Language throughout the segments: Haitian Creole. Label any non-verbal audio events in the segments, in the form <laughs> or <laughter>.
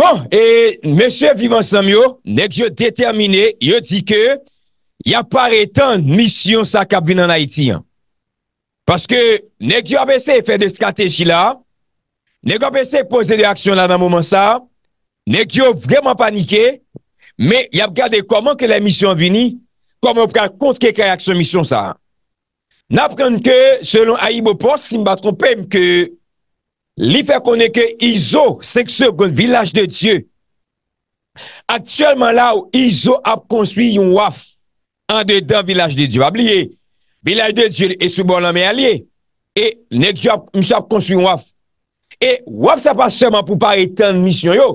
Bon, e M. Vivant Samyo, nek yo determine, yo di ke, ya pare tan misyon sa kab vi nan Haiti. Paske, nek yo apese fe de strateji la, nek yo apese pose de aksyon la nan mouman sa, nek yo vreman panike, me, ya bkade koman ke la misyon vini, koman pran kont ke kaya aksyon misyon sa. Na pran ke, selon A.I.B.O.P.O.S., si mba trompem ke, Li fè konen ke Izo seksyon kon village de Diyo. Aktiyonman la ou Izo ap konsuy yon waf an de dan village de Diyo. A blye, village de Diyo e sou bonan men a liye. E net yon waf konsuy yon waf. E waf sa pa seman pou pa etan misyon yo.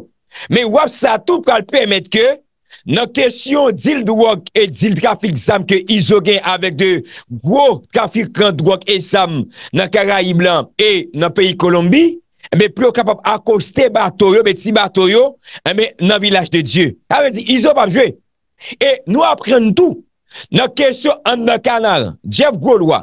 Me waf sa tou pal pèmet ke nan kesyon dil duwak e dil grafik zam ke Izo gen avèk de mè eh pou yo kapap akoste bato yo, mè ti bato yo, mè nan vilaj de Diyo. Ha mè di, izo pap jwe. E nou apren tou, nan kesyon an nan kanal, Diyo ap grou lwa,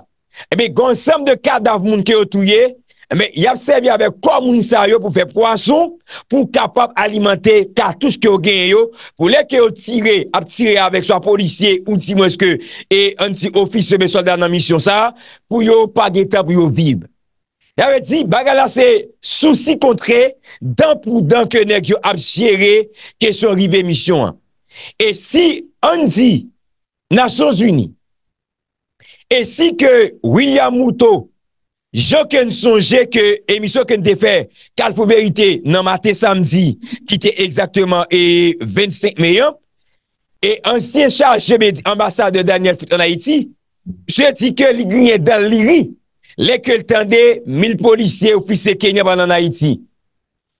mè gonsenm de kadaf moun ki yo touye, mè yap sebi avè kwa moun sa yo pou fe prason, pou kapap alimentè ka tout ki yo genye eh yo, pou lè ki yo tire, ap tire avèk sa polisye, ou ti mweske, e an ti ofis sebe soldan nan misyon sa, pou yo pag etan pou yo vivè. Ya wè di, baga la se souci kontre, dan pou dan kene kyo ap jere, ke son rive misyon an. E si an di, Nasyons Uni, e si ke William Mouto, jok en sonje ke emisyon ken defè, kal pou verite nan matè samdi, ki te exactement e 25 milyon, e an si en chage jeme ambasade Daniel Foot en Haiti, jè di ke ligriye dal ligriye, Lè ke l tande, mil polisye ou fise kenye ban nan Haiti.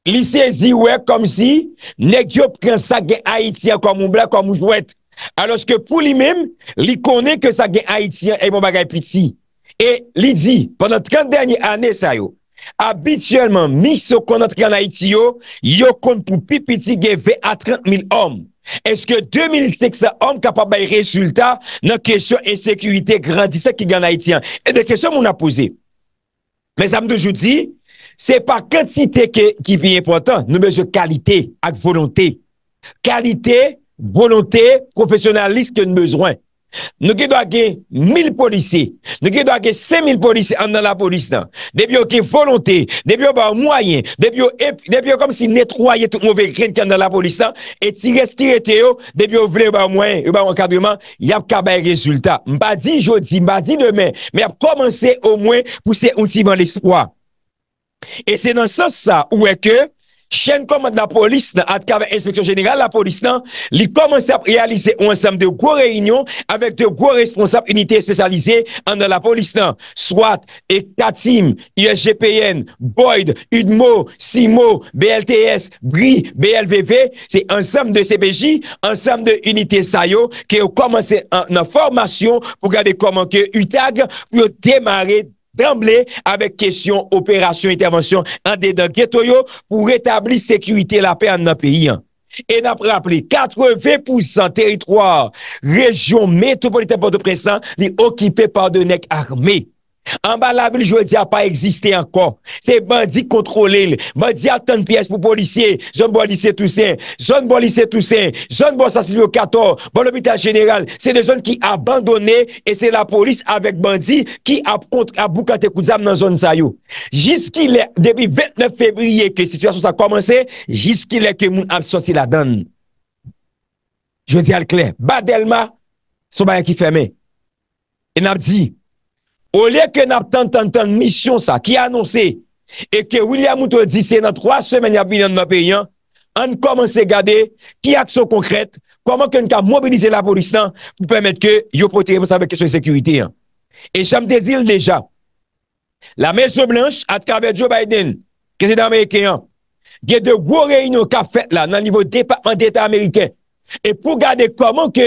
Li se zi wè kom si, nek yo pren sa gen Haitian kon moun blan kon moun jwet. Aloske pou li mèm, li konen ke sa gen Haitian e moun bagay piti. E li di, pandan 30 denye anè sa yo, abitiyelman mi so kon antre nan Haiti yo, yo kon pou pipiti gen ve a 30 mil om. Eske 2016 an kapabay rezultat nan kesyon ensekurite grandise ki gyanay tiyan eh E nan kesyon moun apose Mes amdoujou di, se pa kantite ki viye pwantan Nou bezwe kalite ak volonte Kalite, volonte, konfesyonalist ke nou bezwen Nou ki do ake 1000 polise, nou ki do ake 5000 polise an dan la polise nan, debi yo ke volonté, debi yo ba mwoyen, debi yo kom si netroye tout mwove krenk an dan la polise nan, eti reskirete yo, debi yo vle ou ba mwoyen, ou ba mwokadriman, yap kabay rezultat. Mba di jodi, mba di deme, mba yap komanse ou mwen puse unti ban l'espoi. E se nan sas sa, ou e ke... chen komand la polis nan atkave inspeksyon jeneral la polis nan, li komanse ap realise ou ansam de gwo reynyon avèk de gwo responsab unitè spesyalize an nan la polis nan. Swat, Ekatim, ISGPN, Boyd, Udmo, Simo, BLTS, BRI, BLVV, se ansam de CBJ, ansam de unitè Sayo, ki yo komanse nan formasyon pou gade komanke Utag, pou yo temare... Premble, avek kesyon, operasyon, intervansyon, an dedanke Toyo pou retabli sekurite la pe an nan peyi an. E nan praple, 80% teritroar, rejyon, metropolite, portopresan, li okipe par de nek armey. An ba la vil jwè di a pa eksiste ankon Se bandi kontrole l Bandi atan piyes pou policye Zon bo lise tousen Zon bo lise tousen Zon bo 164 Bon obitel general Se de zon ki abandonne E se la polis avek bandi Ki ap kontra bou kante kouzame nan zon zayou Jiski lè Debi 29 febriye Ke situasyon sa komanse Jiski lè ke moun ap sosi la dan Jwè di al kler Ba del ma Sou bayan ki feme En ap di Ou lèkè nan tan tan tan mission sa ki anonsè, e ke William Mouton disè nan 3 semeni ap vilan nan Mabeyan, an komanse gade ki aksyon konkret, koman ken ka mobilize la polisan pou pwemèt ke yo potere pou sa vek kesyon sekurite. E jame dezil leja, la mèche blanche at kaver Joe Biden, kesè dan Amerikeyan, gen de gwo rey nou ka fèt la nan nivou depakman d'Etat Ameriken, E pou gade koman ke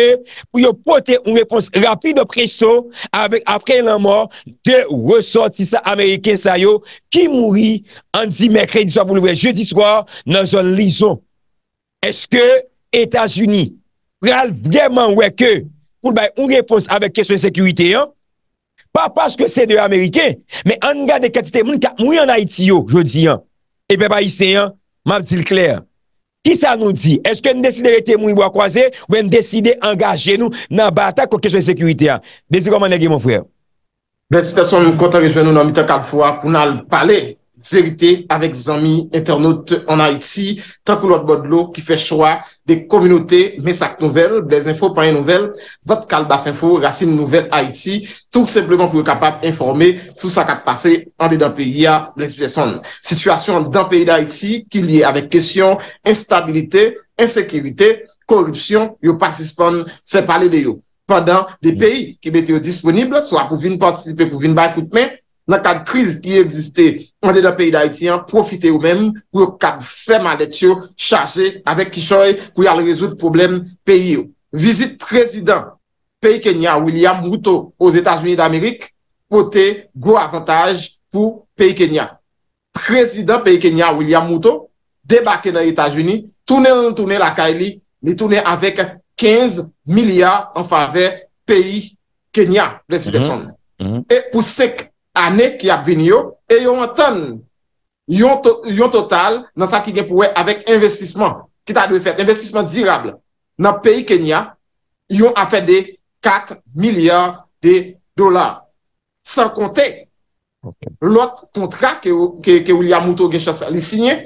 pou yo pote un repons rapide o presto Avèk apre lan mor de resotisa Amerike sa yo Ki mouri an di mekredi swa pou louvè Jeudi swa nan zon lison Eske eh Etasuni pral vreman wè ke Poul bay un repons avèk keswen sekurite yon Pa paske se de Amerike Me an gade katite moun ka mouri an Haiti yo Jeudi yon E pe bayise yon Mab zil kler Mab zil kler Ki sa nou di? Eske nou deside rete mou i wak waze? Ou en deside angaje nou nan bata kwa keswen sekurite a? Desi koman enge mon frè? Besite son nou konta reje nou nan mita kat fwa pou nan pale. Verite, avek zi zami internaute an Haiti, tankou lor bodlo ki fe chwa de kominote, mesak nouvel, blèz info, panye nouvel, vot kal bas info, rasym nouvel Haiti, tout sepleman pou yo kapap informe, sou sa kap pase, ande dan peyi ya blèz peyi son. Sisyasyon dan peyi da Haiti, ki liye avek kesyon, instabilite, ensekirite, korupsyon, yo pasispon fe pale de yo. Pendan de mm. peyi ki bete yo disponible, sou a pou vin partisipe, pou vin bakoutme, nan kad kriz ki existè an de nan peyi d'Haitien, profite ou men pou yo kad fèman de tchou chase avèk kishoy pou yal rezout problem peyi ou. Vizit prezident peyi Kenya William Mouto os Etat-Unis d'Amerik pote go avantage pou peyi Kenya. Prezident peyi Kenya William Mouto debake nan Etat-Unis, toune lakay li, li toune avèk 15 milyar an fave peyi Kenya les fitèson. Mm-hmm. Mm-hmm. Et pou sek anè ki ap vini yo, e yon an ton. Yon total, nan sa ki gen pouwe, avèk investisman, ki ta dwe fè, investisman dirabl, nan peyi Kenya, yon ap fè de 4 milyard de dolar. San kontè, lot kontra ke wilya moutou gen chansa li signè,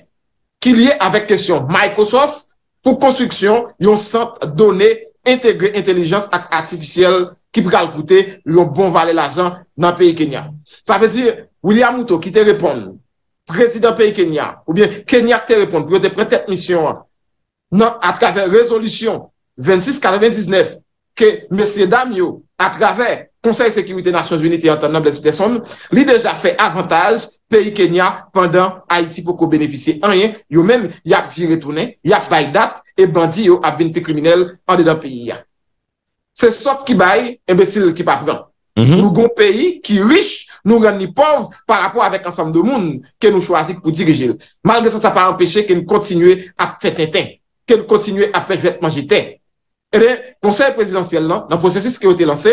ki liye avèk kesyon, Microsoft pou konstruksyon, yon sent donè entegre intelijans ak atifisyel ki pou kal koute yon bon vale la jan nan peyi Kenya. Sa vezi, William Mouto ki te repon prezident peyi Kenya, ou bien Kenya te repon pou yo te pretek misyon nan atrave rezolusyon 26-99 ke M. Damyo, a traver Konseil Sekyuité Nations Unité an tan nobles esperson, li deja fe avantage peyi Kenya pandan Haiti pou ko benefise. Anye, yo men yap vi retounen, yap bay dat e bandi yo ap vin pi kriminel an de dan peyi ya. Se sot ki bay, embesil ki pa pran. Mm-hmm. Nou gon peyi ki rich nou ren ni pov par rapport avek ansam do moun ke nou chwazi pou dirijil. Malde sa pa empeshe ke nou kontinue ap feten ten, ke nou kontinue ap feten manjiten. E eh de conseil prezidentiel nan, non? nan prosesis ki yo te lance,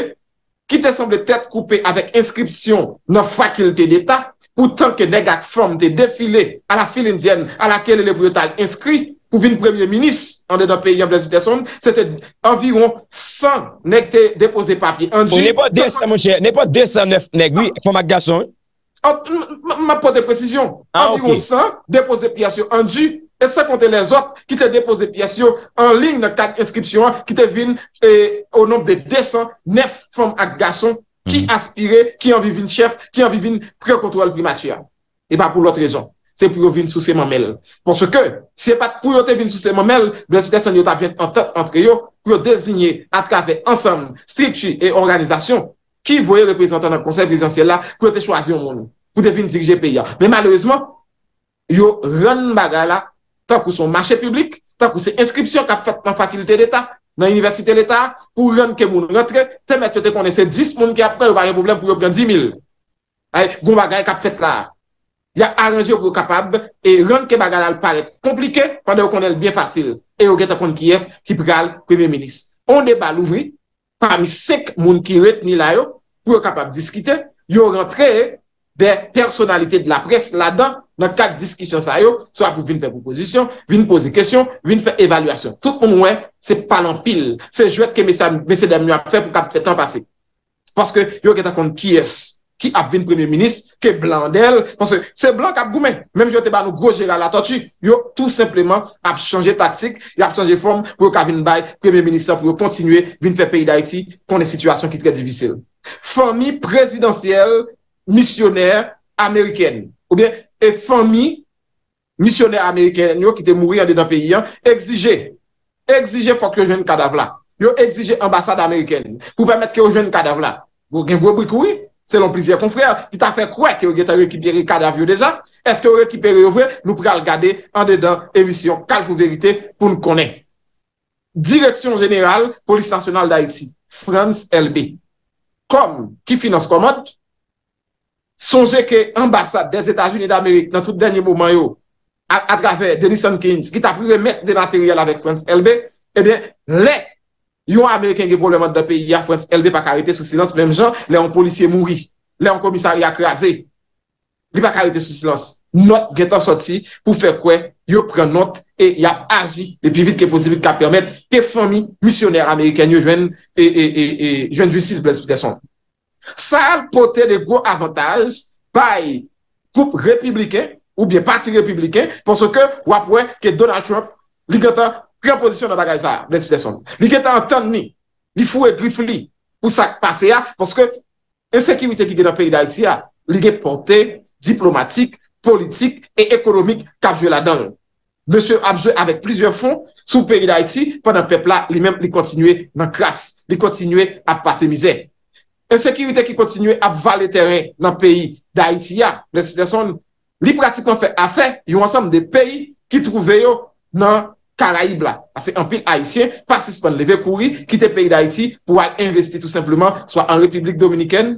ki te semble te te koupe avèk inskripsyon nan fakilite d'Etat, ou tanke negak fòm te defile a la fil indienne a la kelle le priotal inskri pou vin premye minis an de nan peyi yon brezite son, se te environ 100 neg te depose papye. Ou ne po 209 neg, oui, pou ma gason. Ma po de presisyon. Environ 100 depose piyasyon an di... E se konten le zot ki te depoze piyasyon anling nan tat inskripsyon an ki te vin e o nom de desan nef fom ak gason ki mhm. aspire, ki anvi vin chef, ki anvi vin prekontrol primatiyan. E ba pou lot rezon, se pou yo vin sou seman mel. Pon se ke, se pat pou yo te vin sou seman mel, blespek son yo ta vin an tat antre yo, pou yo dezignye atrave ansan, strikchi e organizasyon ki voye reprezentan nan konsep bizansye la, pou yo te chwazi yon moun. Pou te vin dirje peya. Men malouizman, yo ren bagala ta kou son machè publik, ta kou se inskripsyon kap fète nan fakilite l'Etat, nan universite l'Etat, pou ren ke moun rentre, te met yo te kone se 10 moun ki apre ou ba re moublem pou yo pren 10.000. Ae, goun bagay kap fète la. Ya aranji ou pou kapab, e ren ke bagal al paret komplike, pande ou konel bien fasil, e ou geta kon ki yes, ki pral, privé-ministre. On deba l'ouvri, pami sek moun ki wet ni layo, pou yo kapab diskite, yo rentre e, de personalité de la presse la dan, nan kat diskisyon sa yo sa ap voun fè proposition, voun pose kèsyon, voun fè évaluasyon. Tout moun mwen se palan pil, se jwè kè mè sè dè mou ap fè pou kap tè tan pasè. Paske yo kè ta kont ki es ki ap voun premye minis, kè blan dèl, panse, se blan kap goumè mèm jwè te ban nou grojè la la totu, yo tout simplement ap chanjè taktik ap chanjè fòm pou yo kap voun bay premye minis sa pou yo kontinuè voun fè pay da iti, konè situasyon ki trè divisèl. Fòmi prez Misioner Ameriken Ou bien FMI Misioner Ameriken Yo ki te mouri an dedan peyi an Exige Exige fok yo jwen kadav la Yo exige ambasade Ameriken Pou pamet ki yo jwen kadav la Gwen bwe bwe koui Selon plizier kon frè Ti ta fè kouè ki yo geta rekipere kadav yo deja Eske yo rekipere yo vre Nou pral gade an dedan Evisyon Kalfou verite pou nou konen Direksyon jeneral Polis nasyonal da Haiti France LB Kom ki finans komot Sonje ke ambasade des Etat-Unis d'Amerik nan tout denye bouman yo a traver Denison Keynes ki ta pou remet de materyal avek Frans LB, ebyen le yon Ameriken ge boleman de peyi ya Frans LB pa karite sou silans, menm jan, le yon polisye mouri, le yon komisari akraze, li pa karite sou silans, not getan soti pou fe kwe yo pren not e ya aji le pi vit ke pozibil ka permet ke fami misyoner Ameriken yo jwen du 6 blesbite sonj. Sa al pote de gwo avantaj bay koup republiken ou bien parti republiken ponso ke wapwe ke Donald Trump li gen tan krep pozisyon nan bagaj sa. Lè s'pite son. Li gen tan an ton ni. Li fwe grif li pou sa pase ya ponso ke ensekimite ki gen nan peyi da iti ya li gen pote diplomatik, politik e ekonomik kabzwe la dan. Monsie abzwe avèk plizye fon sou peyi da iti panan pepla li men li kontinue nan kras. Li kontinue ap pase mizè. Ensekirite ki kontinue ap va le teren nan peyi d'Haïti ya. Lesi deson, li pratikon fè a fè, yon ansem de peyi ki trouve yo nan Karaib la. Asè anpil Haitien, pasispan leve kouri, kite peyi d'Haïti pou al investi tout simplement, swa an Republik Dominikèn,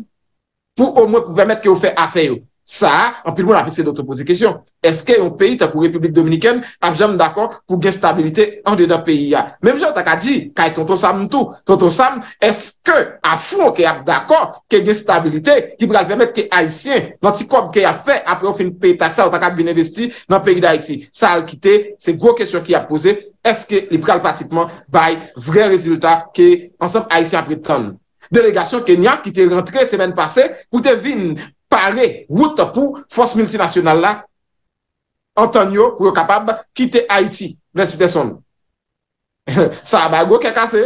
pou o mwen pou bèmet ki yo fè a fè yo. Sa, anpil moun apise d'otre pose kèsyon. Eske yon peyi ta kou Republik Dominikèn ap jèm d'akon kou gen stabilite an de da peyi ya. Mem jèm tak a di, kaj tonton sam mtou, tonton sam, eske a foun kèy ap d'akon kèy gen stabilite, ki bral pèmet kèy Haitien, nan ti kob kèy a fè, apre ou fin peyi tak sa, anpil moun ap vin investi nan peyi da Haiti. Sa al kite, se gwo kèsyon kèy ap pose, eske li bral patikman bay vre rezultat kèy ansanp Haitien ap ritran. Delegasyon Kenya ki te rentre semen pare, wout pou fos multinasyonal la, anton yo pou yo kapab kite Haiti, respektè son. <laughs> Sa bago kèkase,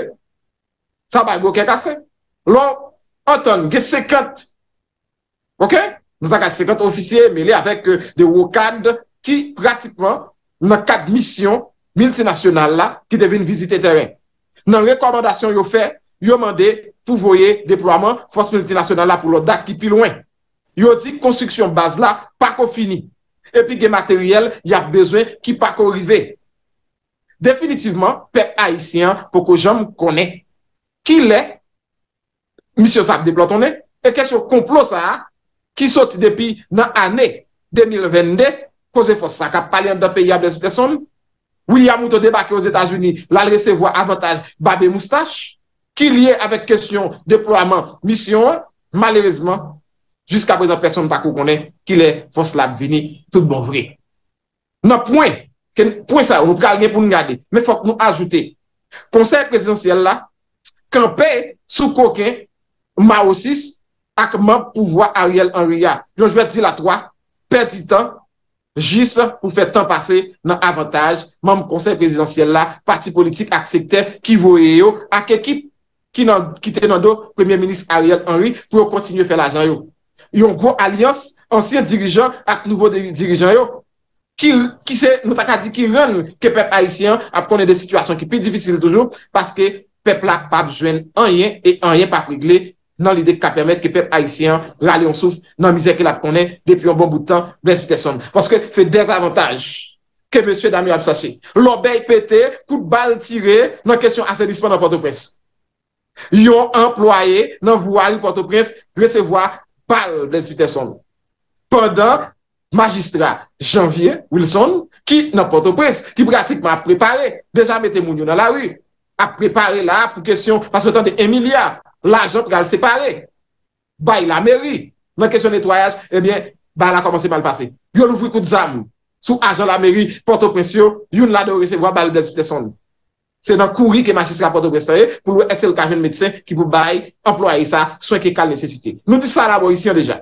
sa bago kèkase, lò anton ge sekat, ok, nan takan sekat ofisye, mele avèk euh, de wokad, ki pratikman nan kat misyon multinasyonal la, ki devèn vizite teren. Nan rekomandasyon yo fè, yo mandè pou voye deploaman fos multinasyonal la pou lò dak ki pi louen. Yo di konstriksyon baz la pa ko fini. Epi gen materyel, ya bezwen ki pa ko rive. Definitiveman, pe aisyen pou ko jom kone. Ki le? Misyon sa deplo tonne. E kesyo komplo sa, ki soti depi nan ane 2022, koze fos sa ka palen da pe yab les peson. Ou ya mouto debake yo Zeta Zuni, la lesevo avantage babe moustache. Ki liye avek kesyon deploaman misyon, malerezman, Jus ka prezant person pa kou konen ki le fons lab vini tout bon vre. Nan pwen, pwen sa, ou nou pral gen pou nou gade, men fok nou ajoute, konser prezidentiel la, kanpe sou koken ma osis ak man pouvoi Ariel Henry ya. Yon jwè di la 3, perdi tan jis pou fe tan pase nan avantaj man konser prezidentiel la, parti politik ak sekter ki vowe yo ak ekip ki te nan do premier minis Ariel Henry pou yo kontinye fe la jan yo. yon gwo alians ansyen dirijan ak nouvo dirijan yo, ki se nou takadi ki ren ke pep Haitian ap konen de situasyon ki pi difisile toujou, paske pep la pa bjwen anyen e anyen pa kwegle nan lidek ka permet ke pep Haitian rale yon souf nan mizè ke la konen depi yon bon boutan blesmite son. Panske se dezavantaj ke monsye Damir Abisashi, lombeye pete, kout bal tire nan kesyon ase dispo nan Port-au-Prince. Yon employe nan vouari Port-au-Prince resevoa, Pal del Siteson. Pendor, magistrat Janvier Wilson, ki nan Port-au-Presse, ki pratikman a preparé deja metemounyon nan la rue. A preparé la pou kesyon, pas wotan de Emilia, l'agent gal separe. Bay la meri. Nan kesyon netoyaj, ebyen, eh bala komanse pal pase. Yo nouvri kout zam. Sou agent la meri, Port-au-Presse, yo yon la dorise, wapal del Siteson. Se nan kouri ke machis rapote weseye pou lou esel kajen medisen ki pou baye employe sa swen ke kal nesesite. Nou di sa la morisyon dejan.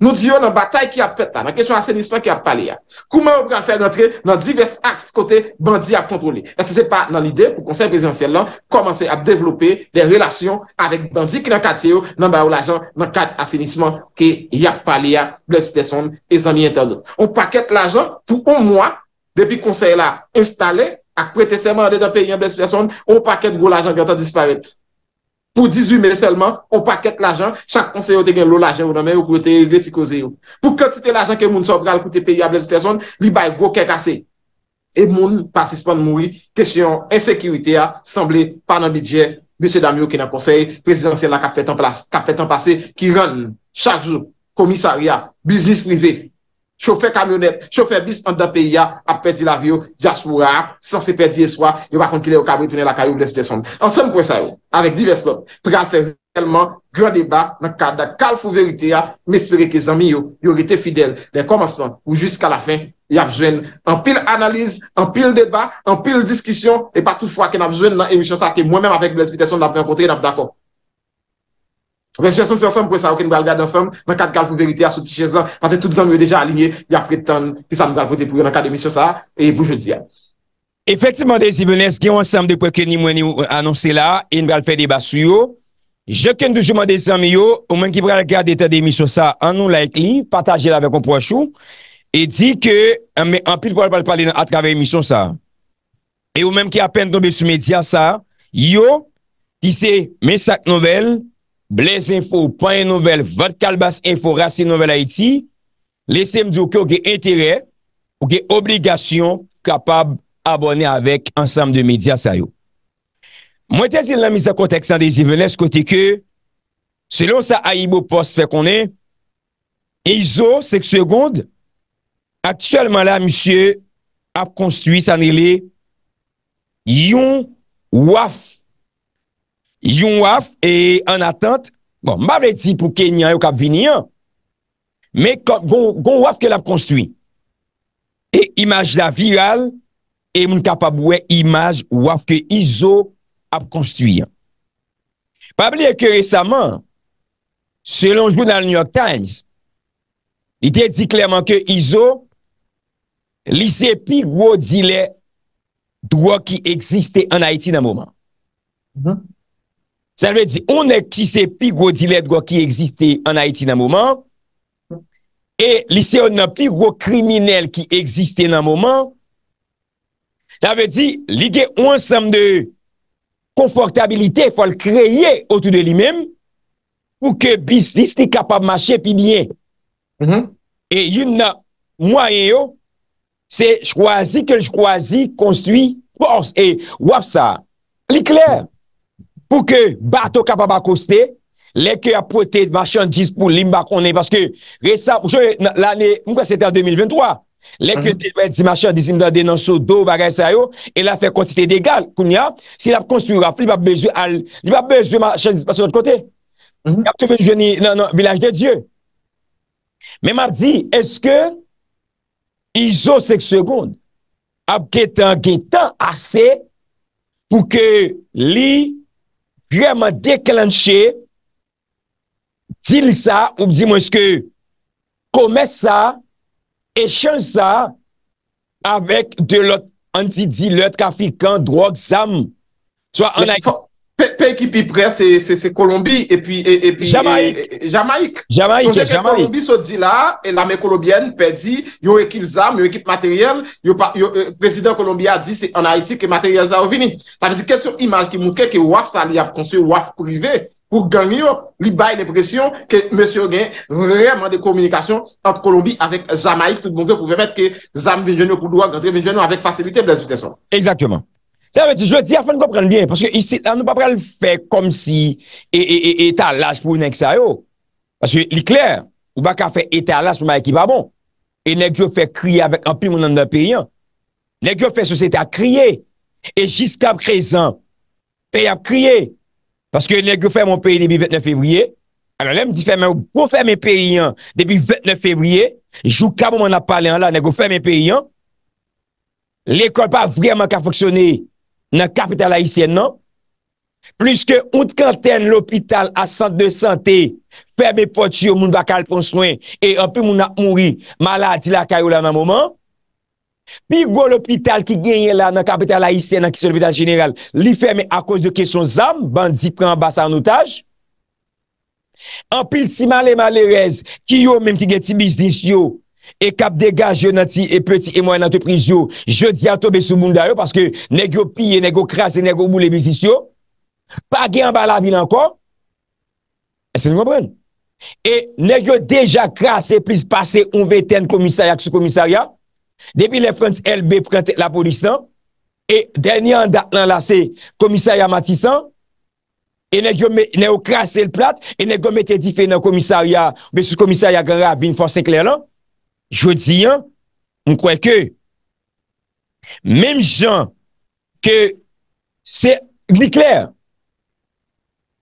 Nou di yo nan batay ki ap fetta, nan kesyon asenisman ki ap pale ya. Kouman ou pran fè dantre nan divers aks kote bandi ap kontrole. E se se pa nan lide pou konsey prezidentiel lan komanse ap devlope de relasyon avèk bandi ki nan kateyo nan ba ou lajan nan kade asenisman ki yap pale ya bles peson e zan li entel do. Ou paket lajan pou ou mwa depi konsey la instale. ak prete seman re dan peyi a blèz lèson, ou pakèt gwo l'ajan gwen tan disparete. Pou 18 mèdè selman, ou pakèt l'ajan, chak konseyo te gen lò l'ajan ou nan mè, ou kwen te regle ti koze yo. Pou kwen te te l'ajan ke moun sobral koute peyi a blèz lèson, li bay gwo kekase. E moun pasispan moui, kesyon esekirite a, sanble panan bidje, bise dami ou kena konsey, prezidansyen la kap fèt an pase, ki ren chak jou, komisaria, bizis prive. Choufer kamyonet, choufer bis, an da pe ya, ap peti la vyo, jas mou ra, san se peti eswa, yo pa kontile yo kabri tounen la kayo blesk de son. An sem pou esay yo, avek divers lot, preal fèlman, gran deba, nan ka da kal fou verite ya, mespire ke zami yo, yo rete fidel, den komansman, ou jiska la fin, ya vzwen, an pil analiz, an pil deba, an pil diskisyon, e pa tout fwa ke nan vzwen nan emisyon sa ke mwen mèm avek blesk de son nan prekontre, nan dako. Mwen se jason se ansanm pou sa ou ken mwen al gade ansanm Mwen kat gade pou verite a sou piche zan Pase tout zan mwen yo deja alinye Ya pretan ki sa mwen gade pote pou yon akademisyon sa E bou jodi ya Efekte mwen desi mwen eske yon ansanm Depo ke ni mwen yon anonsi la E mwen gade fey deba sou yo Je ken doujou mwen desi anme yo Ou euh, men ki mwen al gade etan demisyon sa An nou la ekli, pataje la vek an poachou E di ke anpil pou al bal pali Atrave emisyon sa E ou men ki apen dobe sou media sa Yo ki se mesak novel blaz info ou panye nouvel, vat kalbas info rase nouvel a iti, lese mdou ki ou ge entere, ou ge obligasyon kapab abone avek ansam de media sayo. Mwen te zil nan miz akonteksan de zi vene, skote ke, selon sa aibou post fe konen, e zo, sek segond, aktualman la, msye ap konstuye san ele, yon waf Yon waf e an atant, bon, mab le di pou Kenya yo kap vi ni an, me kon waf ke la konstwi. E imaj la viral, e moun kap ap wè imaj waf ke Iso ap konstwi an. Mab le ke resaman, selon jounan New York Times, ite di klerman ke Iso, lise pi gwo dile dwa ki eksiste an Haiti nan mouman. Mouman? Mm-hmm. Mm-hmm. sa ve di, ou ne ki se pi gwo dilet gwo ki egziste an Haiti nan mouman, e li se ou nan pi gwo kriminel ki egziste nan mouman, sa ve di, li de ou ansam de konfortabilite fwa l kreye otou de li mem, pou ke biznis li kapab mache pi bien. E yon nan mwanyen yo, se chwazi ke chwazi konstwi fwans e waf sa, li kler. pou ke ba to ka pa ba koste, leke ap pwete machan diz pou limba konen, paske resa, mwen kwa se te a 2023, leke te vete zi machan diz, imda denan so do bagay sayo, e la fe kontite degal, koun ya, se la pwete konsti wap, li ba bezwe machan diz pason kote, li ba bezwe jeni, nan nan, vilaj de Diyo, men ma di, eske, izo sek sekond, ap ketan ketan ase, pou ke li, li, jèman deklanche, dil sa, ou di mwen ske, kome sa, echan sa, avèk de lot, anti-dilot, kafikan, drog, zam, so anay... Pe ekipi pre, se Kolombi et pi Jamaik. Sonje ke Kolombi se di la et la men Kolombienne pe di yo ekip ZAM, yo ekip materyel, yo euh, prezident Kolombi a di se en Haiti ke materyel za ou vini. Ta de se kesyon imaj ki mounke ke waf sa li ap konse waf kou li ve pou ganyo li baye de presyon ke M. Oguyen vreman de komunikasyon antre Kolombi avek Zamaik tout bonve pou vemet ke ZAM vinjeno kou doa gantre vinjeno avek fasilite bles viteson. Eksaktyouman. Sè mè ti, jwè di a fèn kòpren liye, pòske isi an nou pa prèl fè kom si etalaj pou yon ek sa yo. Pòske li kler, ou baka fè etalaj pou ma ekipa bon. E negyo fè kriye avèk an pi moun an dè periyan. Negyo fè sòsete a kriye, e jiskab krezan, pey ap kriye, pòske negyo fè moun periyan debi 29 fevriye, an an lèm di fè mè pou fè mè periyan debi 29 fevriye, jou kabou moun ap pale an la, negyo fè mè periyan, l'ekol pa vreman nan kapital laïsien nan, pliske oun tkanten l'opital a sante de sante, pèmè potio moun bakal fon swen, e anpè moun ak mouri, maladi la kajou la nan mouman, pi gwo l'opital ki genye la nan kapital laïsien nan ki solvital jeneral, li fèmè akos de kesyon zam, bandi pren ambasa an otaj, anpil ti malè malè rez, ki yo menm ki gen ti biznis yo, e kap degaj yo nan ti e peti e mwen nan te pris yo, je di ato be sou moun da yo, paske negyo piye, negyo kras e negyo moun e bizis yo, pa gen ba la vilanko, e se nou mwen pren. E negyo deja kras e plis pase, un ve ten komisaryak sou komisaryak, debi le front el be prente la polisan, e denyan dat lan la se komisaryak matisan, e negyo kras el plat, e negyo mette di fe nan komisaryak, be sou komisaryak granra vin fos se kler lan, Jwoti an, mwen kwen ke, menm jan ke se li kler,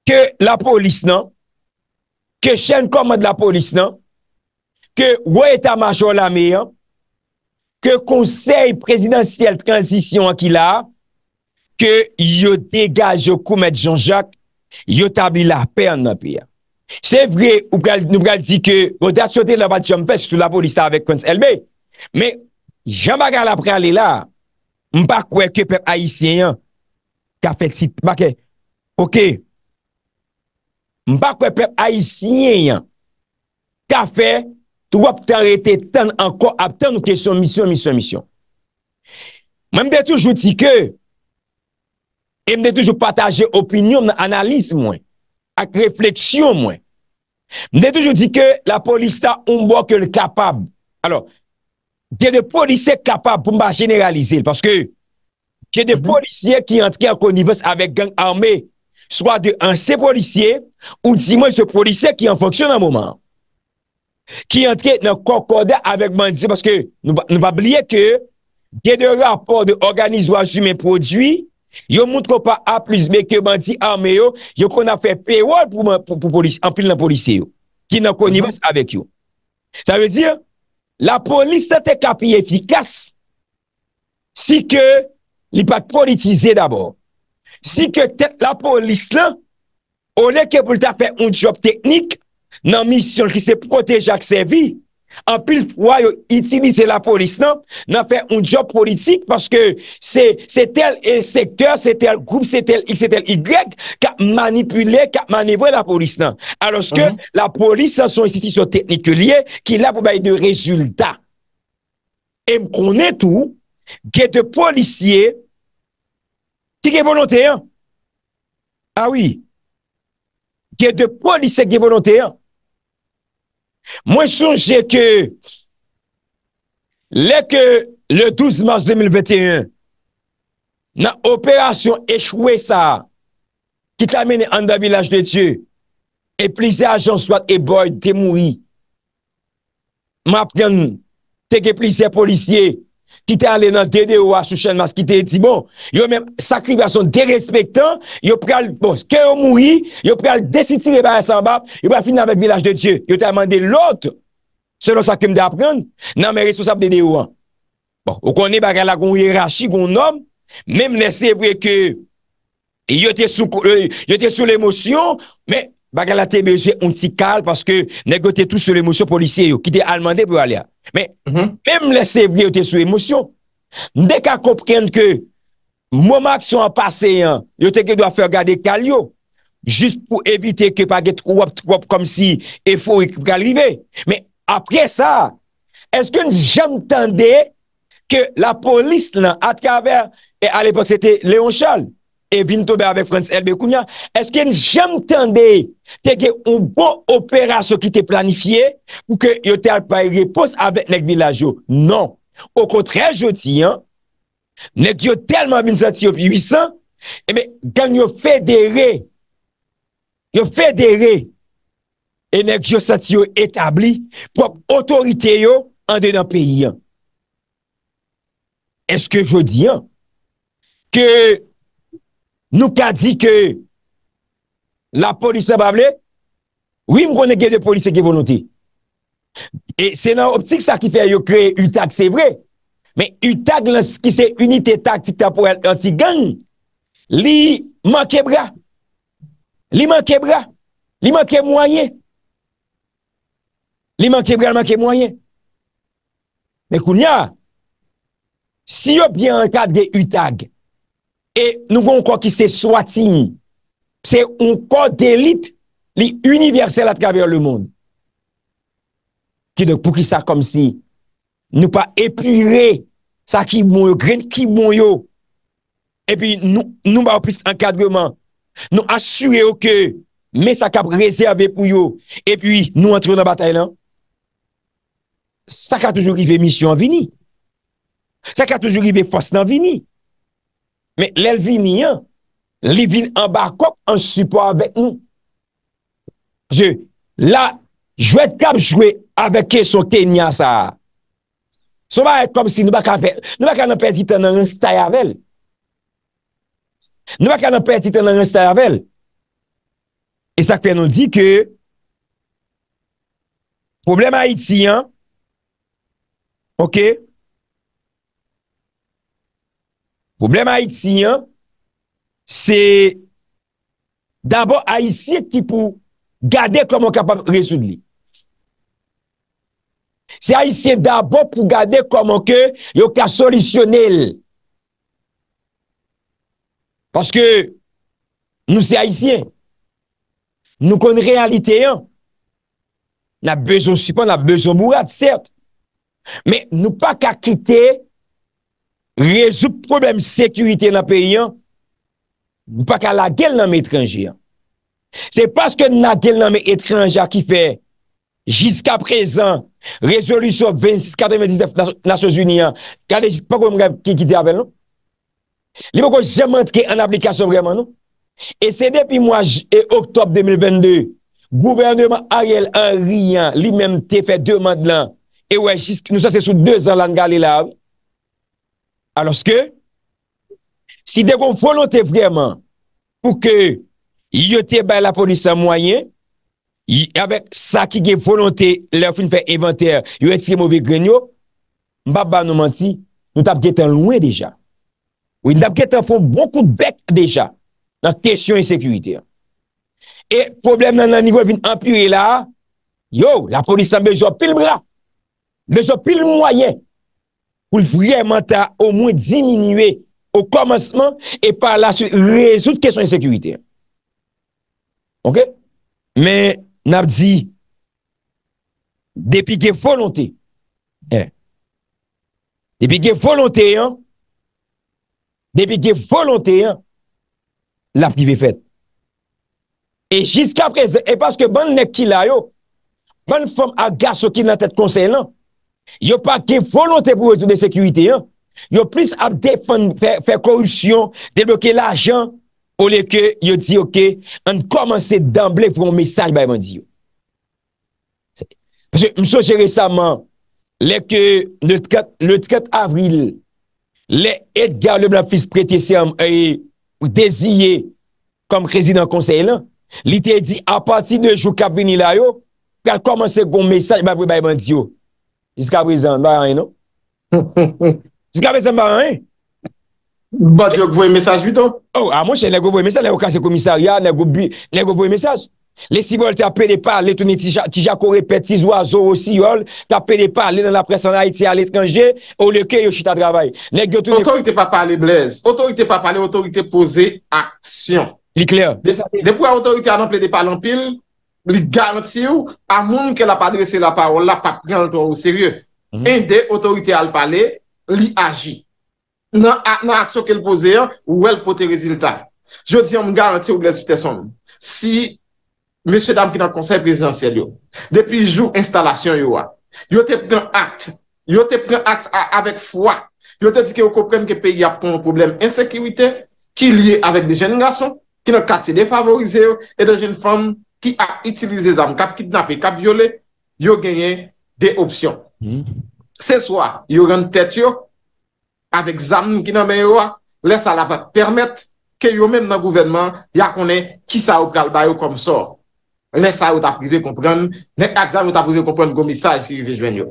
ke la polis nan, ke chen komad la polis nan, ke woy etan majon la mey an, ke konsey prezidansyel transisyon an ki la, ke yo degaj yo koumet jan jak, yo tabli la pey an nan piya. Se vre, nou bral di ke, ou de asyote la vat jom fes, sou lavo lisa avek kons elbe, me, jan bagan la pralela, mba kwe ke pep ayisyen yan, ka fe tit, mba ke, mba kwe pep ayisyen yan, ka fe, tou wap ten rete ten anko ap ten nou kesyon misyon, misyon, misyon. Mwen mde toujou di ke, mwen mde toujou pataje opinyon nan analis mwen, ak refleksyon mwen. Mwen de toujou di ke la polis ta mwen boke l kapab. Alors, gen de polisè kapab pou mba generalize. Parce ke gen de mhm. polisè ki entri an konnivers avek gang arme, swa de an se polisè, ou di mwen se polisè ki an foksyon an mouman. Ki entri nan krokode avek bandise. Parce ke nou pa bliye ke gen de rapor de organizwa jume prodwi Yo moun tro pa a plus me ke man di a me yo, yo kon a fe paywall pou polis, an pil nan polis yo, ki nan kon mhm. nivas avek yo. Sa ve di, la polis la te ka pi efikas, si ke li pat politize d'abor. Si ke te la polis la, ou le ke pou te fe un job teknik nan misyon ki se proteja ksevi. Anpil fwa yo itilize la polis nan, nan fè un job politik, paske se tel sektèr, se tel groum, se tel x, se tel y, ka manipule, ka manevwe la polis nan. Aloske mhm. la polis sa son institisyon teknik liye, ki la pou baye de rezultat. E mkone tou, ge de polisye, ki ge volantè an. Ah Awi. Ge de polisye ki ge volantè an. Mwen chonje ke le ke le 12 mars 2021 na operasyon echwe sa ki tamene an da vilaj de Tye e plise ajan swat e boy de moui mapyan teke plise policye ki te ale nan tede ouwa sou chen mas ki te eti bon, yo men sakri vasyon derespektan, yo pral, bon, ke yo moui, yo pral desiti le bayan sanbap, yo pral finan vek vilaj de Diyo, yo te amande lout, selon sakrim de apren, nan men resousap tede ouwa. Bon, ou konen bagan la goun hirashi goun nom, men mnes se vwe ke, yo te sou l'emosyon, men mnes, Pa gen la TV ou ti kal, paske negote tout sou l'emotion polisye yo, ki te alman de pou alè. Men, men m lè se vre ou te sou l'emotion. Ndè ka komprende ke, mouman ki sou an pase yon, yo teke do a fè gade kal yo, jist pou evite ke pa ge troup troup kom si e fò yon pou kal rive. Men, apre sa, eske jantande ke la polis nan, a traver, e al epok se te Leonchal, evin tobe ave Frans L. Bekounia, eske n jem tende teke ou bo operasyon ki te planifiye pou ke yo tel paye repos avek nek vilajo? Non. Ou kontre joti, nek yo telman vin sati yo piwisan, e me, kan yo federe, yo federe, e nek yo sati yo etabli, prop otorite yo an de nan peyi. Eske jodi, ke... Nou ka di ke la polis e se bavle, wim konen ge de polis se ge voloti. E senan optik sa ki fe yo kre Utak se vre, men Utak lans ki se unit etatik tapo el anti gang, li manke bra, li manke bra, li manke mwaye, li manke bra, li manke mwaye. Men kou nya, si yo pien ankadre Utak, E nou kon kon ki se swatim. Se on kon delit li universel atraver le moun. Ki de pou ki sa kom si nou pa epire sa kib moun yo, gren kib moun yo. E pi nou mba ou pis ankadreman. Nou asure ou ke me sa kap reze ave pou yo. E pi nou antre nan batay lan. Sa ka toujou rive misyon an vini. Sa ka toujou rive fos nan vini. Men, lèl vini yon, lèl vini an bakop an soupo avèk nou. Je, la, jwèd kap jwè avèkè sou ken yon sa. Sou va et kom si nou baka an peti ten an an stayavel. Nou baka an an peti ten an an stayavel. E sakpe nou di ke, problem a iti yon, okè, Problem Haïtien, se d'abord Haïtien ki pou gade koman kapap rezoud li. Se Haïtien d'abord pou gade koman ke yo ka solisyonel. Paske nou se Haïtien, nou kon realite yon. Na bejon sipon, na bejon mouad, cert. Men nou pa kakite Rezou problem sekurite nan peyi an, baka la gel nan me etranji an. Se paske na gel nan me etranji an ki fe, jiska prezan, rezolusyon 26-29-19 nasyonzuni an, kade jispa kon mre ki kite aven nou. Li mwen kon jement ke an aplikasyon vreman nou. E se depi mwen e oktob 2022, gouvernement a yel an riyan, li men te fe deman lan, e wè jispe nou sa se sou 2 an lan gale la aven. Aloske, si degon volante vreman pou ke yote bay la polisan mwayen, yavek sa ki gen volante le fin fè inventè, yow etsi gen mouvi grenyo, mbaba nou manti, nou tap getan louen deja. Ou yon tap getan fon bonkout bek deja nan kesyon yon sekurite. E problem nan nan nivou vin ampu yon la, yo, la polisan bezo pil bra, bezo pil mwayen. Ou l fwye manta ou mwen diminwe Ou komanseman E pa la resout kesyon en sekurite Ok Men nap di Depi ge volonte Depi ge volonte Depi ge volonte La prive fèt E jiska prez E paske ban nek ki la yo Ban fom agas So ki nan tèt konsey nan Yo pa ke volante pou rezon de sekurite, yo plis ap defan, fè korupsyon, deblokè l'ajan, ou le ke yo di ok, an komanse d'an blek voun mesaj bayman di yo. Msoje resaman, le ke le 3 avril, le Edgar le blanfis prete euh, se am ay dezye kom rezinan konsey lan, li te di apati de jou kabini la yo, kan komanse goun mesaj bayman di yo. Jiska brezen baran eno? <laughs> Jiska brezen baran en? Eh? Bat yo gvoye mesaj vi do? Ou, oh, a monshe, le gvoye mesaj, le wakase komisaryan, le gvoye mesaj. Le siwol te apede pa, le toni tija kore peti zwa zo osi yol, te apede pa, le nan apresan a iti al etranje, ou le ke yo chita travay. Otorite pa pale blaze, otorite pa pale, otorite pose aksyon. Li kler. De pou a otorite anample de palampil... li garanti ou a moun ke la pa adrese la parol la pa pren an ton ou seriou. En de, otorite al pale, li aji. Nan aksyon ke l'poze yo, ou el pote reziltay. Jou di yon m garanti ou lèzite son. Si, mèche dam ki nan konsey prezidentiel yo, depi jou instalasyon yo a, yo te pren aks, yo te pren aks avek fwa, yo te di ki yo kopren ke peyi ap kon problem ensekirite, ki liye avek de jen nga son, ki nan kat se defavorize yo, e de jen fòm ki ap itilize zanm kap, ki dnape kap viole, yo genye de opsyon. Hmm. Se swa yo ren tet yo avek zanm ki nan men yo wa, lesa la va permette ke yo men nan gouvenman ya konen ki sa ou pral bayo kom sor. Lesa ou ta prive kompran, net ak zanm ou ta prive kompran gomi sa eski vi jwen yo.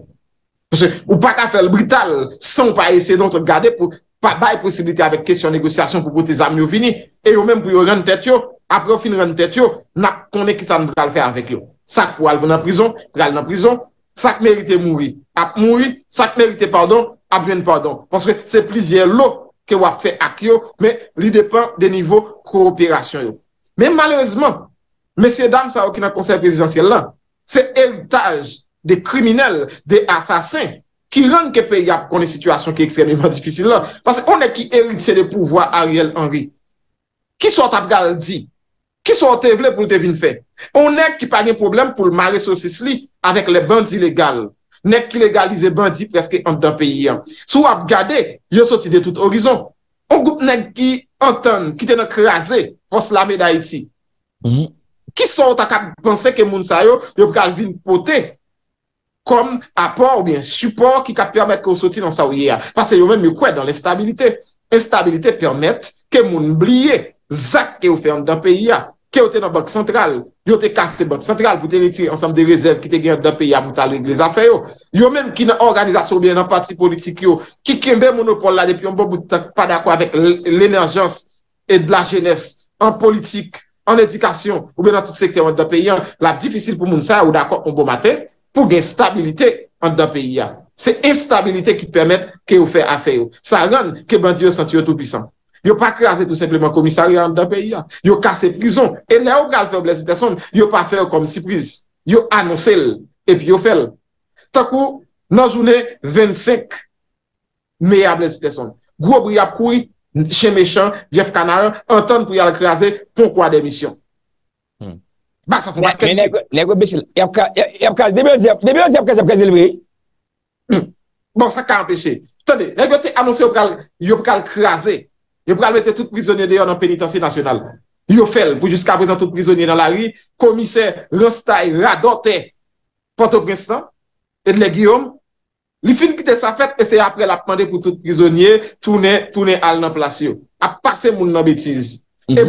Pou se ou pa ka fel brital san ou pa ese don te gade pou baye posibilite avek kesyon negosyasyon pou pou te zanm yo vini, e yo men pou yo ren tet yo ap profil rentet yo, nap kone ki sa nou bral fe avek yo. Sak pou albe nan prizon, bral nan prizon, sak merite moui, ap moui, sak merite pardon, ap ven pardon. Panske se plizye lo, ke wap fe ak yo, me li depan de nivou koopirasyon yo. Me malerezman, mesye dam sa wakina konser prezidentiel lan, se eritage de kriminel, de asasin, ki lan ke pe yap konen situasyon ki ekstrememan difisil lan, paske one ki eritse de pouvoi Ariel Henry. Ki sot ap gal di, Ki sou a te vle pou te vin fe? Ou nek ki pa gen problem pou le mare sou Sisli avèk le bandi legal? Nek ki legalize bandi preske an da peyi ya? Sou ap gade, yo soti de tout orizon. Ou goup nek ki an tan, ki te nan kreaze, an slame da eti? Mm-hmm. Ki sou a ta ka pense ke moun sa yo yo kal vin pote? Kom apor ou bien support ki ka permette ki yo soti nan sa ou ye ya? Pase yo men mi kwe dan le stabilite. Estabilite permette ke moun blye zak ke yo fe an da peyi ya? Ke ou te nan bank sentral, yo te kaste bank sentral, pou te retire ansam de rezerv ki te gen an da peyi a bouta le igleza feyo. Yo menm ki nan organizasyon ou menm nan patsi politik yo, ki kembe monopole la depi yon bon bouta padakwa avek l'enerjans et de la jenes en politik, en edikasyon, ou menm nan tout sekte an da peyi an, la difisil pou moun sa ou da kon kon bon mate, pou gen stabilite an da peyi a. Se instabilite ki permette ke ou fey a feyo. Sa ren ke bandi yo senti yo tou pisan. Yo pa krasi tout sepleman komisari an da peyi an. Yo kase prizon. E la ou kal feblez ou teson, yo pa fe konm sipriz. Yo anonsel, epi yo fel. Takou, nan jounen 25 meye a blez ou teson. Gwobri ap kouy, chen mechan, jef kanaren, an ton pou yal krasi, ponkwa demisyon. Basa founbate. Ne gwe bese, yap kase, debi yon zep, debi yon zep kase ap kase lvri. Bon, sa ka anpeshe. Tande, ne gwe te anonsel ou kal, yo kal krasi. yo pral mette tout prizonye de yo nan penitansi nasyonal. Yo fel pou jiska prezant tout prizonye nan la ri, komise, rostay, radote, pote prestan, et le guyom, li fin kite sa fet, ese apre la pande pou tout prizonye, toune al nan plasyo. Aparse moun nan betiz. E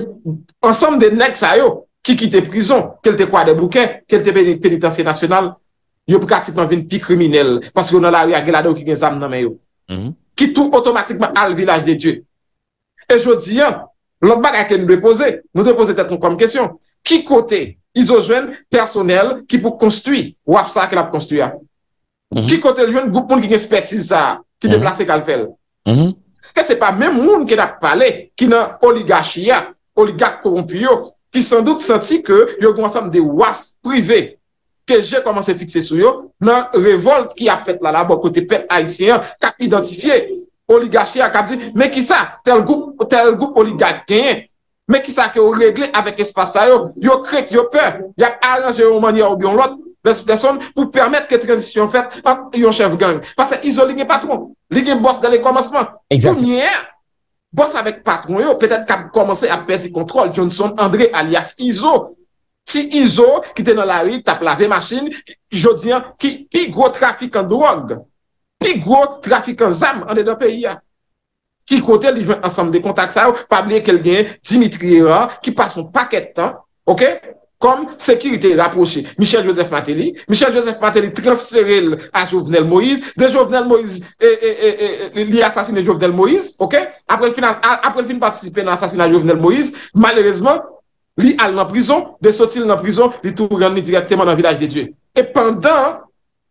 ansam de nek sa yo, ki kite prizon, kelte kwa de bouke, kelte penitansi nasyonal, yo pratikman vin pi kriminel, paske yo nan la ri agelade ou ki gen zam nan men yo. Mhm. Ki tou otomatikman al vilaj de tue. E jwo diyan, lòt baga ke nou repose, nou repose tè ton konm kèsyon, ki kote izo jwen personel ki pou konstui waf sa ke la pou konstuya? Ki kote jwen goup moun ki nespertize sa, ki deplase kalvel? Ske se pa mèm moun ke la pou pale, ki nan oligachia, oligak korompi yo, ki san dout senti ke yo konwansan de waf privé ke jè komanse fikse sou yo, nan revolt ki ap fèt la labo kote pep haisyen, kap identifiye, O li gache a kap di, me ki sa, tel goup, tel goup, o li gache genye. Me ki sa ke o regle avek espasa yo, yo krek, yo pe, yak aranje yon mani a oubyon lot, vespe son, pou permette ke transisyon fet an yon chev gang. Pase izo li gen patron, li gen bosse de le komansman. Ou nye, bosse avek patron yo, petet kap komanse ap pedi kontrol, yon son André alias Izo. Ti Izo, ki te nan la rig, tap lave masin, jodi an, ki pi gro trafik an drog. Pi gwo trafikan zam ane nan peyi ya. Ki kote li jwen ansam de kontak sa ou, pa mlie kel gen Dimitri Rera, ki pas son paket tan, ok? Kom sekirite raposye. Michel Joseph Mateli, Michel Joseph Mateli transferel a Jouvenel Moïse, de Jouvenel Moïse, li asasine Jouvenel Moïse, ok? Aprel fin patisipe nan asasine a Jouvenel Moïse, malerezman, li al nan prizon, de sotil nan prizon, li tou ren ni direk teman nan vilaj de Diyo. E pandan,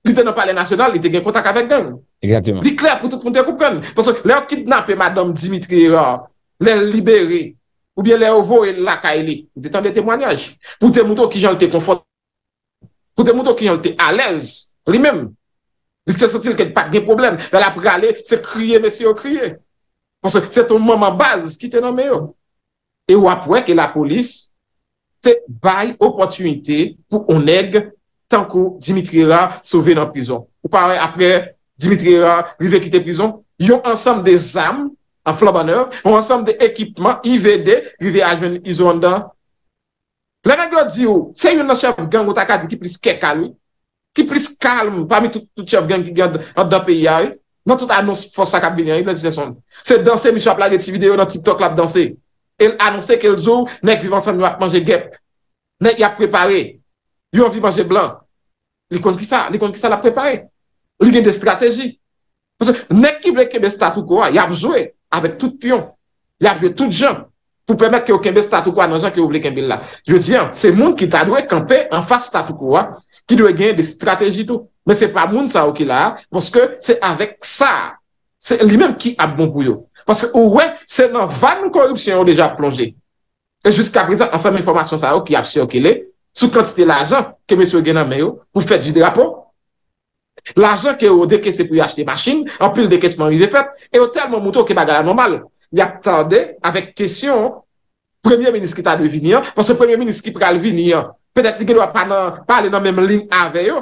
li te nan pale nasyonal, li te gen kontak avek den. Likler pou tout moun te koupren. Pasok, le yo kidnape Madame Dimitri le libere, ou bien le yo vowe laka e li. Li te tan de temwanyaj. Pou te moun tou ki jan te konforte. Pou te moun tou ki jan te alez. Li men. Li se sotil ke te pak gen problem. Lala pou gale se kriye, messi yo kriye. Pasok, se ton moun moun baz, ki te nan meyo. E ou apweke la polis, te baye opotunite pou oneg tan ko Dimitri la souve nan pizon. Ou pare apre Dimitri la rive kite pizon, yon ansam de zam, an flobaner, yon ansam de ekipman, IVD, rive ajen izwanda. Le nan gwa di yo, se yon nan chev gang wot akadi ki plis kekalou, ki plis kalm pami tout chev gang ki gen nan da peyari, nan tout anons fosa kap vinyari, ples vise son. Se dansè mi so ap lage ti video nan TikTok la ap dansè. El anonsè kel zou, nek vivansan mwa manje gep, nek yap preparè. Yo anvi manje blan. Li kon ki sa la preparè. Li gen de strategi. Ponsè, nek ki vle kembe statu kwa, yab zwe avè tout pion. Yab zwe tout jan pou premè kembe statu kwa nan jan ke ouble kembe la. Je diyan, se moun ki ta dwe kampe anfa statu kwa, ki dwe gen de strategi tou. Men se pa moun sa okila, ponsè, se avè sa. Se li men ki ap bon kouyo. Ponsè, ou wè, se nan van nou korupsyon yo deja plonje. E jusqu'a prezen, ansem informasyon sa okila, ap si okile, sou kantite l'ajan ke mèsyou genan mèyo pou fè di drapo. L'ajan ke ou dekese pou yu achete machin, anpil dekese pou yu defèp, e ou telman moutou ke bagala normal. Li ak tande, avèk kesyon, premiè menis ki tabe vini an, pò se premiè menis ki pral vini an, pèdet di genwa pale nan mèm lin avè yo,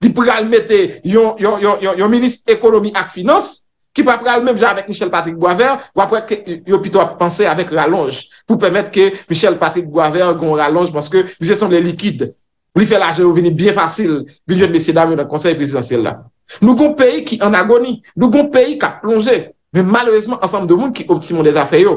di pral mette yon menis ekonomi ak finans, Ki pa pral mèm jè avèk Michel Patrick Boisvert, wè apwèk yo pito ap pansè avèk ralonge, pou pèmèt ke Michel Patrick Boisvert goun ralonge pwanske lise son lè likide. Li fè la jè ou vini bie fasil, vini yon mesi dami ou nan konsey presidansel la. Nou goun peyi ki an agoni, nou goun peyi ki ap plonge, mè malouezman ansanm de moun ki optimon lè zafè yo,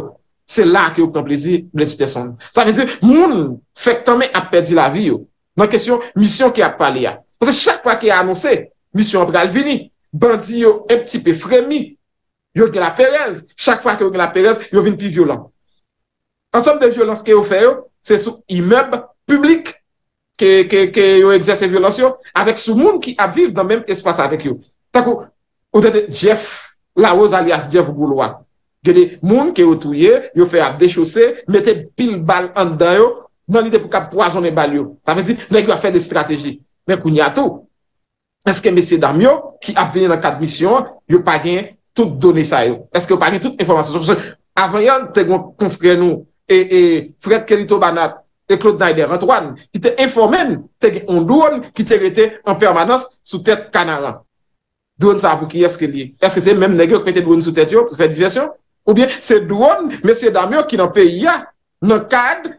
se la ki yo pran plizi blèzite son. Sa mè zè moun fèk tanmè ap pedi la vi yo, nan kesyon misyon ki ap pali ya. Pwase chakwa ki an anonsè, mis Bandi yo e pti pe fremi, yo gen la pereze. Chak fwa ke yo gen la pereze, yo vin pi violent. Ensem de violans ke yo feyo, se sou imeb publik ke yo egzese violans yo, avek sou moun ki abviv nan menm espasa avek yo. Tako, ou dene Jeff, la oz alias Jeff Gouloa. Geni, moun ke yo touye, yo feyo ap de chouse, mette pin bal an dan yo, nan li de pou ka poazon e bal yo. Sa vezi, nan yo a fe de strategi. Men kou nyato ou. Eske mesey Damyo ki apvenye nan kad misyon, yo pa gen tout doni sa yo. Eske yo pa gen tout informasyon. Avanyan te kon konfre nou e, e Fred Kirito Banat e Claude Nader Antoine ki te informen te gen yon douan ki te rete en permanans sou tete kanaran. Douan sa apou ki eske li. Eske se menm negyo ki te douan sou tete yo pou fe disvesyon? Ou bien se douan mesey Damyo ki nan pe ya nan kad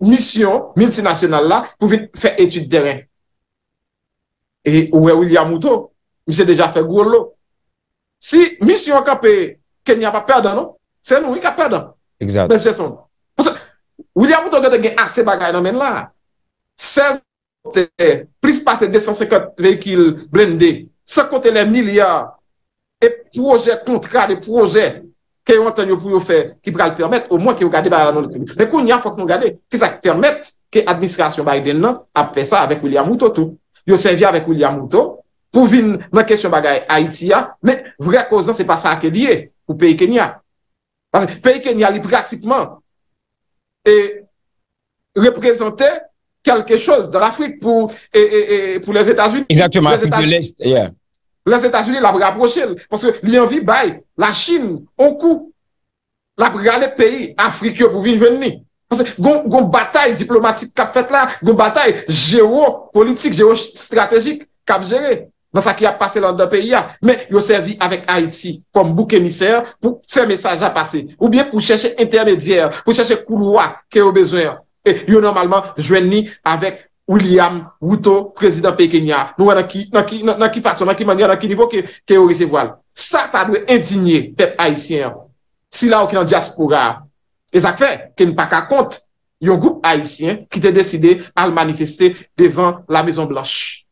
misyon multinasyonal la pou fin fe etude deren. e ouwe William Mouton mi se deja fe gourlo si mi se yon kape ken yon pa perda no se nou yon ka perda William Mouton gade gen ase bagay nan men la 16 prispase 250 vehikil blendi 51 milyar e kontra de proje ki pral permette ou mwen ki yon gade ki sa permette ki administrasyon va ide nou ap fe sa avek William Mouton tou Yo se vye avèk William Mouton pou vin nan kesyon bagay Haitia, men vre kozan se pa sa akèdye pou peyi Kenya. Pèyi Kenya li pratikman e reprezentè kelke chòz dan Afrik pou les Etats-Unis. Exactement, Afrik de l'Est, yeah. Les Etats-Unis labre aproche, porsè li anvi bay, la Chine, Oku, labre gale peyi Afrik yo pou vin ven ni. Gon batay diplomatik kap fet la. Gon batay jero politik, jero strategik kap jere. Nan sa ki ap pase lan dan pe ya. Men yo servi avèk Haiti kom bouk emisèr pou se mesaj ap pase. Ou bien pou chèche intermedier, pou chèche kouloa ke yo bezwen. Yo normalman jwen ni avèk William Wouto, prezident pe genya. Nan ki fasyon, nan ki manye, nan ki nivou ke yo rise voal. Sa ta dwe endinye pep Haitien. Si la ou ki nan diaspora a. E zak fe, ke nou pa ka kont, yon goup haisyen ki te deside al manifesté devan la Maison Blanche.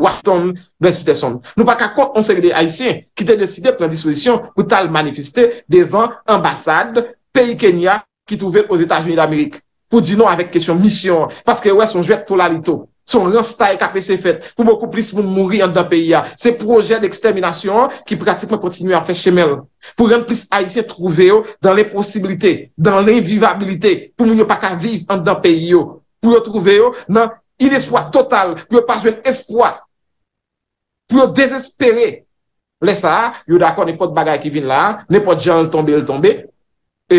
Ou ak ton respite son. Nou pa ka kont, on se gede haisyen ki te deside plan dispozisyon kout al manifesté devan ambassade, peyi Kenya ki touvel os Etat-Unis d'Amerik. Pou di nou avèk kesyon misyon, paske wè son jwè to la lito. Son renstay kape se fet pou moukou plis moun mouri an dan peyi ya. Se proje d'eksterminasyon ki pratikman kontinu an fe chemel. Pou renplis Aïtse trouve yo dan le posibilite, dan le vivabilite pou moun yo pa ka vive an dan peyi oh. yo. Oh, pou yo trouve yo nan ineswa total, pou yo paswen eskwa, pou yo dezespere. Lesa, yo dakon ne pot bagay ki vin la, ne pot jan le tombe, le tombe, e